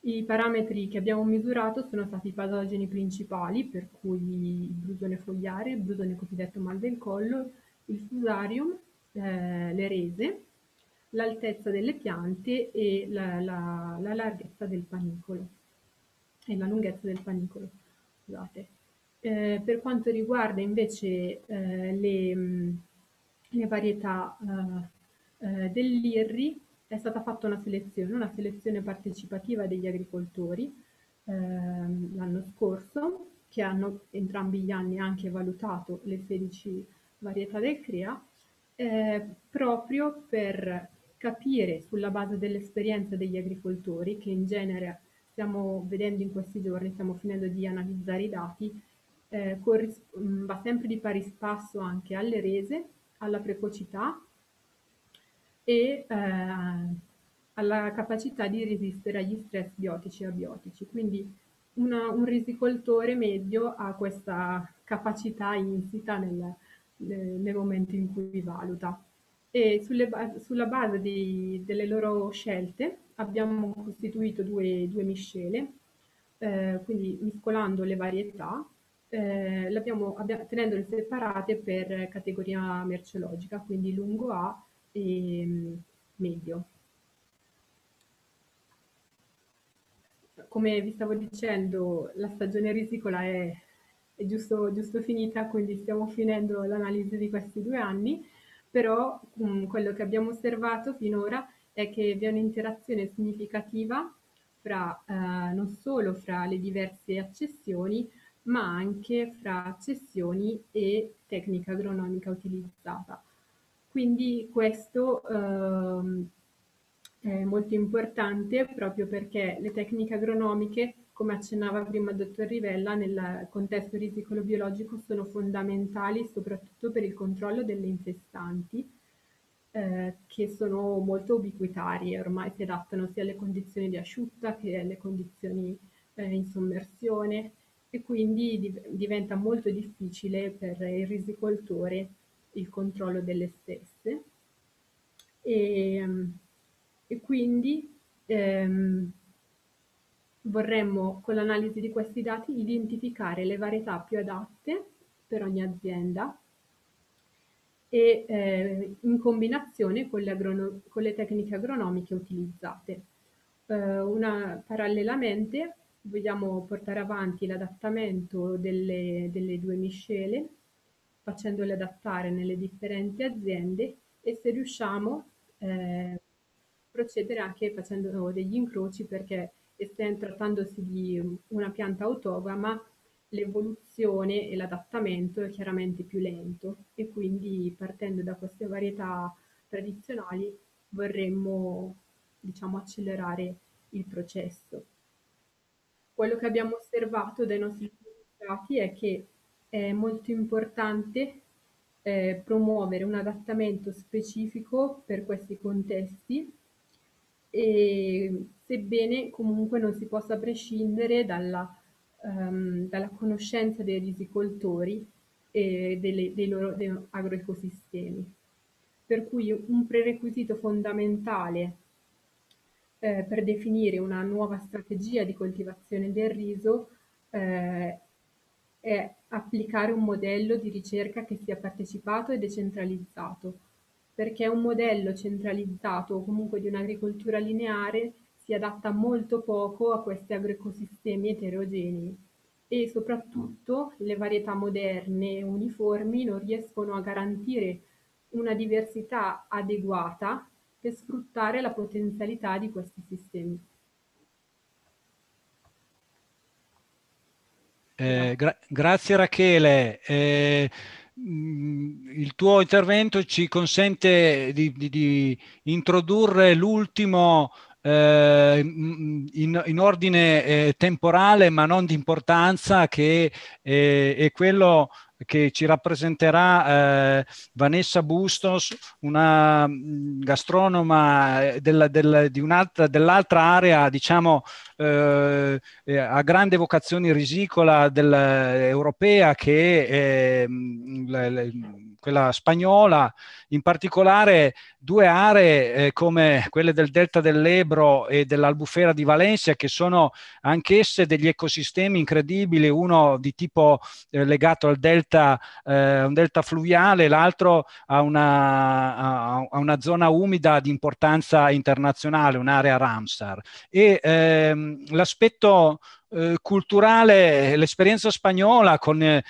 S5: I parametri che abbiamo misurato sono stati i patogeni principali, per cui il brusone fogliare, il brusone cosiddetto mal del collo, il fusarium, eh, le rese, l'altezza delle piante e la, la, la, larghezza del panicolo e la lunghezza del panicolo. Scusate. Eh, per quanto riguarda invece eh, le, le, varietà eh, eh, dell'IRRI, è stata fatta una selezione, una selezione partecipativa degli agricoltori ehm, l'anno scorso, che hanno entrambi gli anni anche valutato le 16 varietà del CREA, eh, proprio per capire sulla base dell'esperienza degli agricoltori, che in genere stiamo vedendo in questi giorni, stiamo finendo di analizzare i dati, eh, mm, va sempre di pari spasso anche alle rese, alla precocità e eh, alla capacità di resistere agli stress biotici e abiotici. Quindi una, un risicoltore medio ha questa capacità insita nel, nel momento in cui valuta e sulle, sulla base di, delle loro scelte abbiamo costituito due, due miscele, eh, quindi miscolando le varietà, eh, abbia, tenendole separate per categoria merceologica, quindi lungo A e mm, medio. Come vi stavo dicendo, la stagione risicola è, è giusto, giusto finita, quindi stiamo finendo l'analisi di questi due anni però mh, mm, quello che abbiamo osservato finora è che vi è un'interazione significativa fra, eh, non solo fra le diverse accessioni, ma anche fra accessioni e tecnica agronomica utilizzata. Quindi questo eh, è molto importante proprio perché le tecniche agronomiche come accennava prima il dottor Rivella, nel contesto risicolo-biologico sono fondamentali soprattutto per il controllo delle infestanti, eh, che sono molto ubiquitarie, ormai si adattano sia alle condizioni di asciutta che alle condizioni eh, in sommersione e quindi div- diventa molto difficile per il risicoltore il controllo delle stesse. E, ehm, e quindi ehm, Vorremmo con l'analisi di questi dati identificare le varietà più adatte per ogni azienda e eh, in combinazione con le, con le, tecniche agronomiche utilizzate. Eh, una, parallelamente vogliamo portare avanti l'adattamento delle, delle due miscele facendole adattare nelle differenti aziende e se riusciamo eh, procedere anche facendo degli incroci perché sempre trattandosi di una pianta autogama, l'evoluzione e l'adattamento è chiaramente più lento e quindi partendo da queste varietà tradizionali vorremmo diciamo, accelerare il processo. Quello che abbiamo osservato dai nostri risultati è che è molto importante eh, promuovere un adattamento specifico per questi contesti e sebbene comunque non si possa prescindere dalla, ehm, dalla conoscenza dei risicoltori e delle, dei loro dei agroecosistemi. Per cui un prerequisito fondamentale eh, per definire una nuova strategia di coltivazione del riso eh, è applicare un modello di ricerca che sia partecipato e decentralizzato, perché un modello centralizzato o comunque di un'agricoltura lineare si adatta molto poco a questi agroecosistemi eterogenei e soprattutto le varietà moderne e uniformi non riescono a garantire una diversità adeguata per sfruttare la potenzialità di questi sistemi.
S2: Eh, gra grazie Rachele. Eh, Mm, il tuo intervento ci consente di, di, di introdurre l'ultimo eh, in, in, ordine eh, temporale ma non di importanza che eh, è quello che ci rappresenterà eh, Vanessa Bustos, una mm, gastronoma eh, della, della, di un'altra, dell'altra area, diciamo, eh, eh a grande vocazione risicola eh, europea che è mm, la, quella spagnola in particolare due aree eh, come quelle del delta dell'Ebro e dell'Albufera di Valencia che sono anch'esse degli ecosistemi incredibili, uno di tipo eh, legato al delta, eh, un delta fluviale, l'altro a una, a, a una, zona umida di importanza internazionale, un'area Ramsar. E ehm, l'aspetto eh, culturale, l'esperienza spagnola con eh,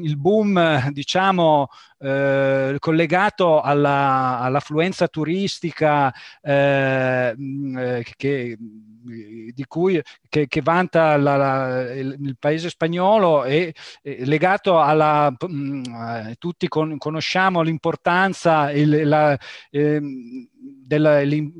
S2: il boom, diciamo, eh, collegato alla, all'affluenza turistica eh, mm, eh che, mm, di cui, che, che vanta la, la, il, il, paese spagnolo e, e legato alla, mh, mm, eh, tutti con, conosciamo l'importanza ehm, il, la, eh, della, il,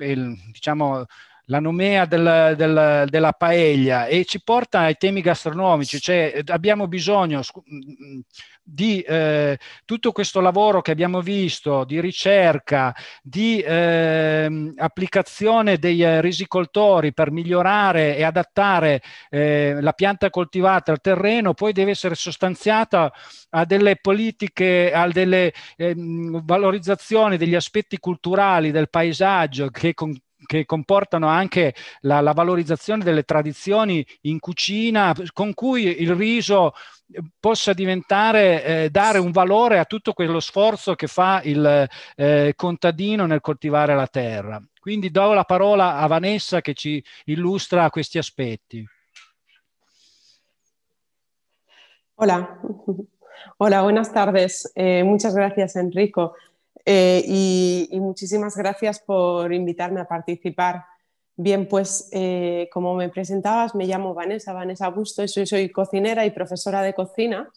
S2: diciamo, la nomea del, del, della paella e ci porta ai temi gastronomici, cioè abbiamo bisogno... Scu- mh, di eh, tutto questo lavoro che abbiamo visto di ricerca, di eh, applicazione dei risicoltori per migliorare e adattare eh, la pianta coltivata al terreno, poi deve essere sostanziata a delle politiche, a delle ehm, valorizzazioni degli aspetti culturali del paesaggio che con, che comportano anche la, la valorizzazione delle tradizioni in cucina con cui il riso eh, possa diventare, eh, dare un valore a tutto quello sforzo che fa il eh, contadino nel coltivare la terra. Quindi do la parola a Vanessa che ci illustra questi aspetti.
S6: Hola, Hola buenas tardes. Eh, muchas gracias Enrico. Eh, y, muchísimas gracias por invitarme a participar. Bien, pues eh, como me presentabas, me llamo Vanessa, Vanessa Augusto, y soy, cocinera y profesora de cocina.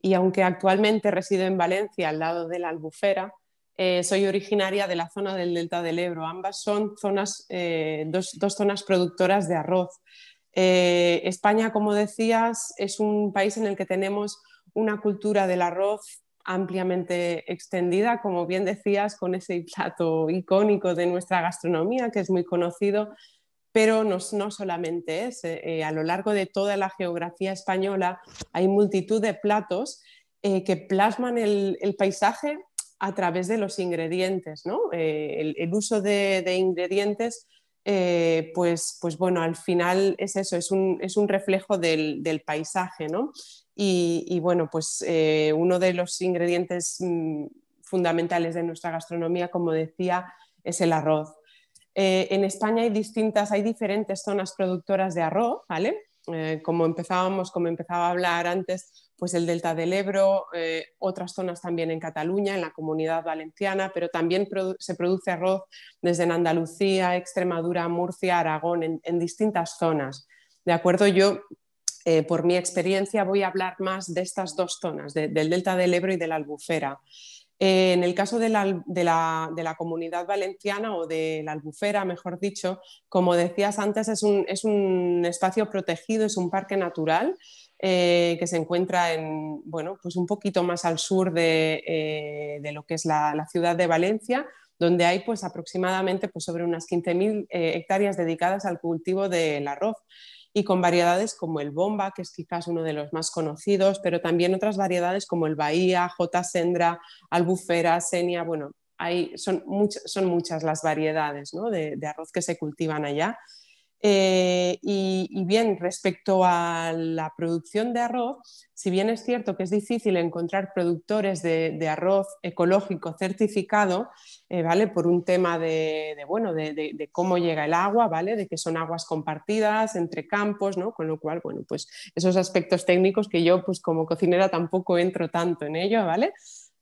S6: Y aunque actualmente resido en Valencia, al lado de la Albufera, eh, soy originaria de la zona del Delta del Ebro. Ambas son zonas, dos, dos, zonas productoras de arroz. España, como decías, es un país en el que tenemos una cultura del arroz ampliamente extendida, como bien decías, con ese plato icónico de nuestra gastronomía, que es muy conocido, pero no, solamente es, eh, eh, a lo largo de toda la geografía española hay multitud de platos eh, que plasman el, paisaje a través de los ingredientes, ¿no? el, uso de, ingredientes pues, pues bueno, al final es eso, es un, reflejo del, del paisaje, ¿no? Y, bueno, pues eh, uno de los ingredientes mm, fundamentales de nuestra gastronomía, como decía, es el arroz. Eh, en España hay distintas, hay diferentes zonas productoras de arroz, ¿vale? Eh, como empezábamos, como empezaba a hablar antes, pues el delta del Ebro, otras zonas también en Cataluña, en la comunidad valenciana, pero también se produce arroz desde en Andalucía, Extremadura, Murcia, Aragón, en, distintas zonas. De acuerdo, yo eh, por mi experiencia voy a hablar más de estas dos zonas, del delta del Ebro y de la Albufera. Eh, en el caso de la, comunidad valenciana o de la albufera, mejor dicho, como decías antes, es un, espacio protegido, es un parque natural eh, que se encuentra bueno, pues un poquito más al sur de, lo que es la, ciudad de Valencia, donde hay pues, aproximadamente pues, sobre unas 15.000 hectáreas dedicadas al cultivo del arroz y con variedades como el bomba, que es quizás uno de los más conocidos, pero también otras variedades como el bahía, J. sendra, albufera, senia, bueno, hay, son, son muchas las variedades de, arroz que se cultivan allá eh, y, bien, respecto a la producción de arroz, si bien es cierto que es difícil encontrar productores de, arroz ecológico certificado, eh, ¿vale? Por un tema de, bueno, de, cómo llega el agua, ¿vale? De que son aguas compartidas entre campos, ¿no? Con lo cual, bueno, pues esos aspectos técnicos que yo, pues como cocinera, tampoco entro tanto en ello, ¿vale?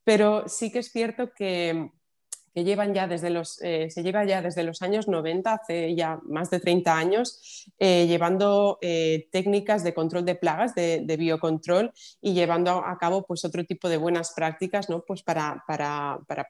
S6: Pero sí que es cierto que que llevan ya desde los, eh, se lleva ya desde los años 90, hace ya más de 30 años, eh, llevando eh, técnicas de control de plagas, de, biocontrol y llevando a cabo pues, otro tipo de buenas prácticas ¿no? pues para,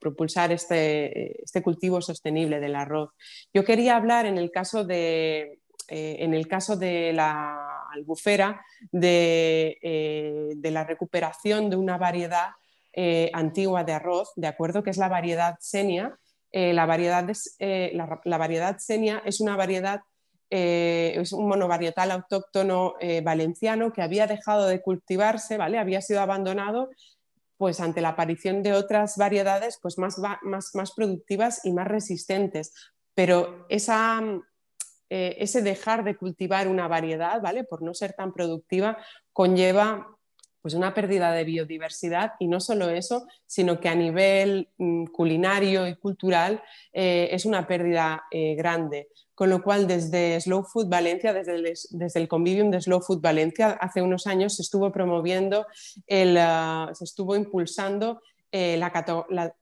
S6: propulsar este, este, cultivo sostenible del arroz. Yo quería hablar en el caso de, en el caso de la albufera, de, de, la recuperación de una variedad eh, antigua de arroz, ¿de acuerdo? Que es la variedad senia. Eh, la, variedad es, eh, la, variedad senia es una variedad, es un monovarietal autóctono valenciano que había dejado de cultivarse, ¿vale? Había sido abandonado pues ante la aparición de otras variedades pues más, más, más productivas y más resistentes. Pero esa, ese dejar de cultivar una variedad, ¿vale? Por no ser tan productiva, conlleva pues una pérdida de biodiversidad y no solo eso, sino que a nivel mm, culinario y cultural eh, es una pérdida eh, grande. Con lo cual, desde Slow Food Valencia, desde el, desde convivium de Slow Food Valencia, hace unos años se estuvo promoviendo, ah, se estuvo impulsando eh, la,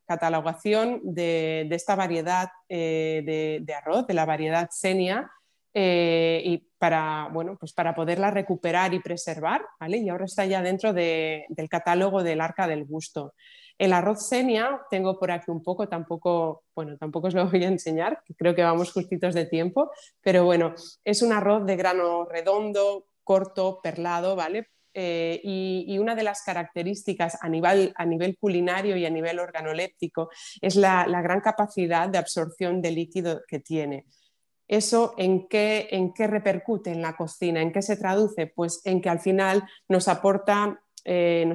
S6: catalogación de, esta variedad de, de, arroz, de la variedad senia, eh, y para, bueno, pues poderla recuperar y preservar, ¿vale? Y ahora está ya dentro del catálogo del Arca del Gusto. El arroz senia, tengo por aquí un poco, tampoco, bueno, tampoco os lo [laughs] voy a enseñar, creo que vamos justitos de tiempo, pero bueno, es un arroz de grano redondo, corto, perlado, ¿vale? Eh, y, una de las características a nivel, culinario y a nivel organoléptico es la gran capacidad de absorción de líquido que tiene. ¿Eso en qué, en qué repercute en la cocina? ¿En qué se traduce? Pues en que al final nos aporta, eh,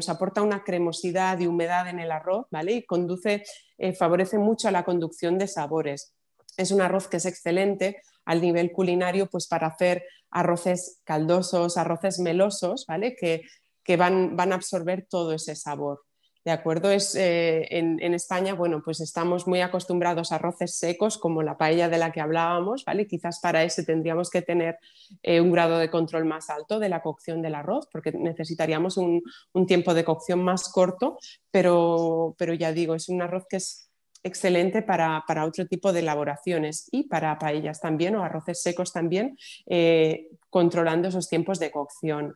S6: una cremosidad y humedad en el arroz, ¿vale? Y conduce, eh, favorece mucho a la conducción de sabores. Es un arroz que es excelente al nivel culinario pues para hacer arroces caldosos, arroces melosos, ¿vale? Que, van a absorber todo ese sabor. ¿De acuerdo? Es, eh, en, España, bueno, pues estamos muy acostumbrados a arroces secos, como la paella de la que hablábamos, ¿vale? Quizás para ese tendríamos que tener eh, un grado de control más alto de la cocción del arroz, porque necesitaríamos un, tiempo de cocción más corto, pero, pero, ya digo, es un arroz que es excelente para, otro tipo de elaboraciones y para paellas también o arroces secos también, eh, controlando esos tiempos de cocción.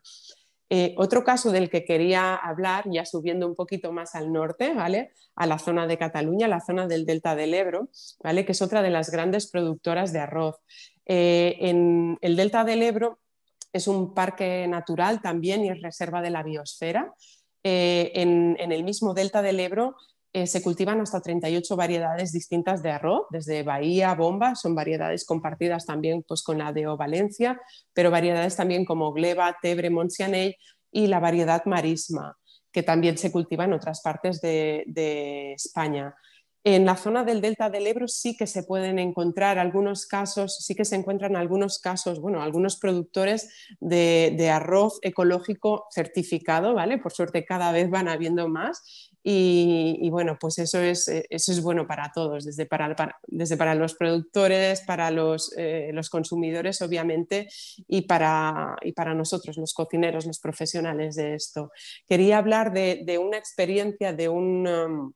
S6: Eh, otro caso del que quería hablar, ya subiendo un poquito más al norte, ¿vale? A la zona de Cataluña, la zona del delta del Ebro, ¿vale? Que es otra de las grandes productoras de arroz. Eh, en el delta del Ebro es un parque natural también y es reserva de la biosfera. Eh, en, el mismo delta del Ebro eh, se cultivan hasta 38 variedades distintas de arroz, desde Bahía, Bomba, son variedades compartidas también pues, con la de o Valencia, pero variedades también como Gleba, Tebre, Monsianey y la variedad Marisma, que también se cultiva en otras partes de, España. En la zona del delta del Ebro sí que se pueden encontrar algunos casos, sí que se encuentran algunos casos, bueno, algunos productores de, de arroz ecológico certificado, ¿vale? Por suerte cada vez van habiendo más y, bueno, pues eso es, eh, eso es bueno para todos, desde para, desde para los productores, para los, eh, consumidores, obviamente, y para, para nosotros, los cocineros, los profesionales de esto. Quería hablar de, una experiencia, um,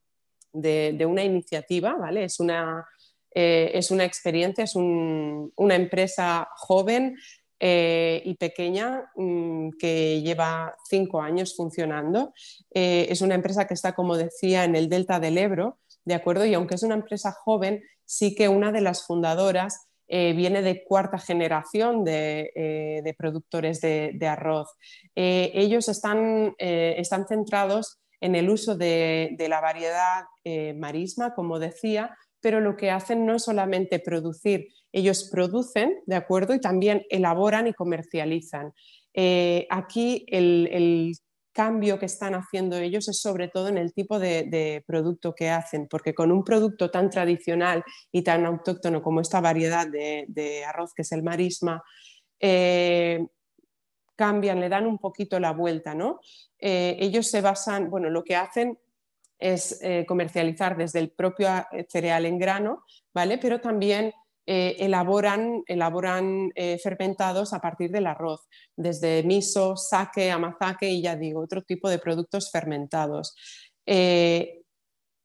S6: de, de, una iniciativa, ¿vale? Es una, eh, es una experiencia, es una empresa joven eh, y pequeña mm, que lleva cinco años funcionando. Eh, es una empresa que está, como decía, en el delta del Ebro, ¿de acuerdo? Y aunque es una empresa joven, sí que una de las fundadoras eh, viene de cuarta generación de, productores de, arroz. ellos están, centrados en el uso de, de la variedad marisma, como decía, pero lo que hacen no es solamente producir ellos producen, ¿de acuerdo? Y también elaboran y comercializan. Eh, aquí el, cambio que están haciendo ellos es sobre todo en el tipo de, producto que hacen, porque con un producto tan tradicional y tan autóctono como esta variedad de, arroz que es el marisma, eh, cambian, le dan un poquito la vuelta, ¿no? Eh, ellos se basan, bueno, lo que hacen es comercializar desde el propio cereal en grano, ¿vale? Pero también eh, elaboran, eh, fermentados a partir del arroz, desde miso, sake, amazake y ya digo, otro tipo de productos fermentados. Eh,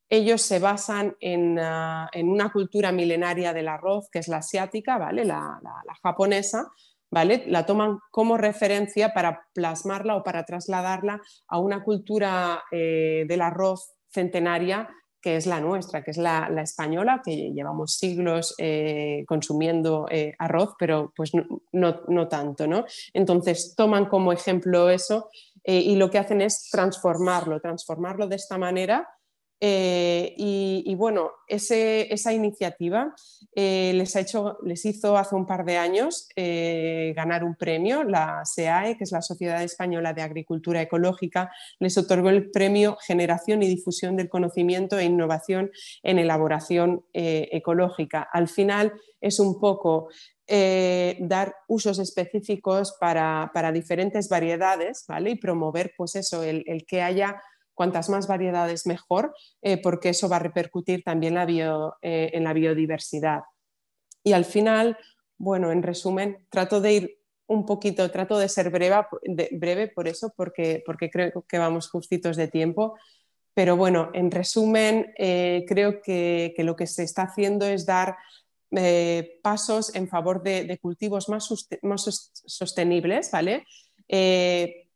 S6: ellos se basan ah, en, una cultura milenaria del arroz, que es la asiática, ¿vale? la, japonesa, ¿Vale? La toman como referencia para plasmarla o para trasladarla a una cultura del arroz centenaria que es la nuestra, que es la, española, que llevamos siglos eh, consumiendo eh, arroz, pero pues no, tanto, ¿no? Entonces toman como ejemplo eso eh, y lo que hacen es transformarlo, transformarlo de esta manera eh, y, bueno, esa iniciativa eh, les, ha hecho, les, hizo hace un par de años eh, ganar un premio. La SEAE, que es la Sociedad Española de Agricultura Ecológica, les otorgó el premio Generación y Difusión del Conocimiento e Innovación en Elaboración Ecológica. Al final es un poco dar usos específicos para, diferentes variedades ¿vale? y promover pues eso, el, que haya cuantas más variedades mejor, eh, porque eso va a repercutir también eh, en la biodiversidad. Y al final, bueno, en resumen, trato de ir un poquito, trato de ser breve, breve por eso, porque, porque creo que vamos justitos de tiempo. Pero bueno, en resumen, eh, creo que, lo que se está haciendo es dar pasos en favor de, cultivos más, sostenibles, ¿vale?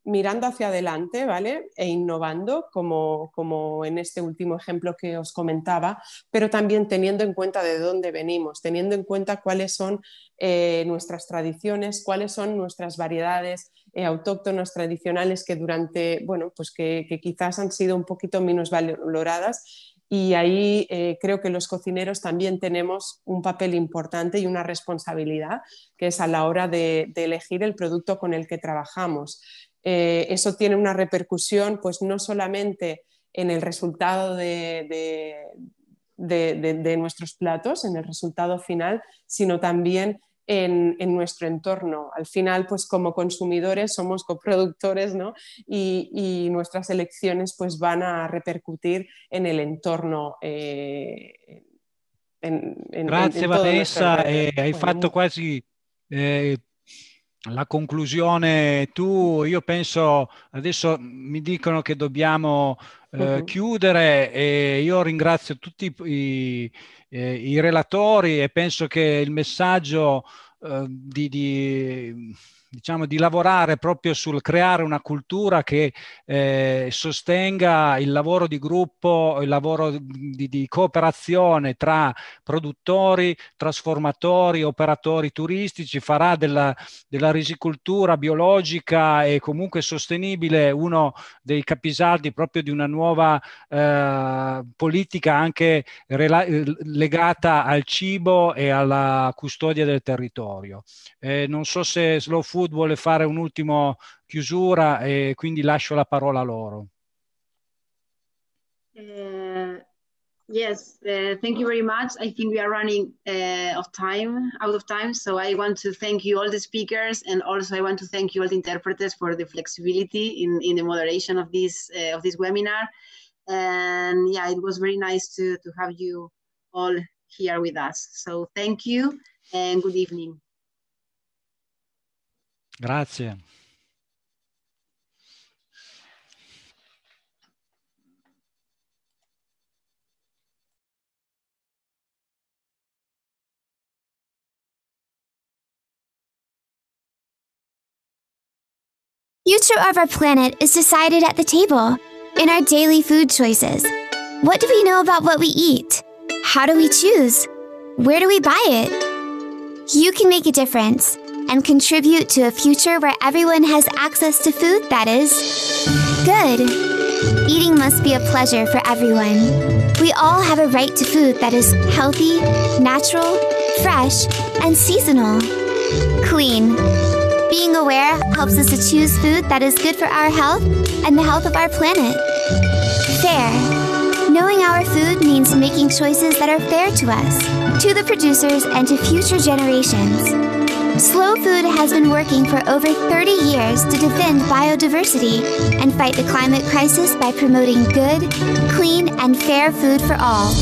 S6: mirando hacia adelante, ¿vale? E innovando, como, en este último ejemplo que os comentaba, pero también teniendo en cuenta de dónde venimos, teniendo en cuenta cuáles son eh, nuestras tradiciones, cuáles son nuestras variedades eh, autóctonas tradicionales que durante, bueno, pues que, quizás han sido un poquito menos valoradas y ahí eh, creo que los cocineros también tenemos un papel importante y una responsabilidad, que es a la hora de elegir el producto con el que trabajamos. Eh, eso tiene una repercusión pues no solamente en el resultado de, nuestros platos, en el resultado final, sino también en, nuestro entorno. Al final, pues como consumidores somos coproductores, Y, nuestras elecciones pues van a repercutir en el entorno. Eh, en, en, Vanessa, eh,
S2: la conclusione tu, io penso, adesso mi dicono che dobbiamo eh, uh-huh. chiudere e io ringrazio tutti i, i, eh, i, relatori e penso che il messaggio eh, di, di diciamo, di lavorare proprio sul creare una cultura che eh, sostenga il lavoro di gruppo, il lavoro di, di, cooperazione tra produttori, trasformatori, operatori turistici, farà della, della risicoltura biologica e comunque sostenibile uno dei capisaldi proprio di una nuova eh, politica anche rela- legata al cibo e alla custodia del territorio. Eh, non so se Slow Food Food vuole fare un'ultima chiusura e quindi lascio la parola a loro.
S1: Uh, yes, uh, thank you very much. I think we are running uh, of time, out of time. So I want to thank you all the speakers, and also I want to thank you all the interpreters for the flexibility in, in the moderation of this uh, of this webinar. And yeah, it was very nice to to have you all here with us. So thank you, and good evening.
S2: Grazie.
S7: Future of our planet is decided at the table in our daily food choices. What do we know about what we eat? How do we choose? Where do we buy it? You can make a difference and contribute to a future where everyone has access to food that is good. Eating must be a pleasure for everyone. We all have a right to food that is healthy, natural, fresh, and seasonal. Clean. Being aware helps us to choose food that is good for our health and the health of our planet. Fair. Knowing our food means making choices that are fair to us, to the producers, and to future generations. Slow Food has been working for over 30 years to defend biodiversity and fight the climate crisis by promoting good, clean, and fair food for all.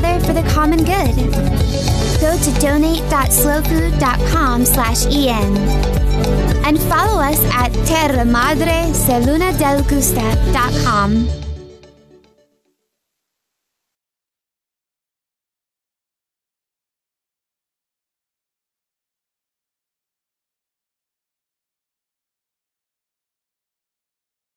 S7: together for the common good. Go to donate.slowfood.com slash en and follow us at terramadreselunadellgusta.com.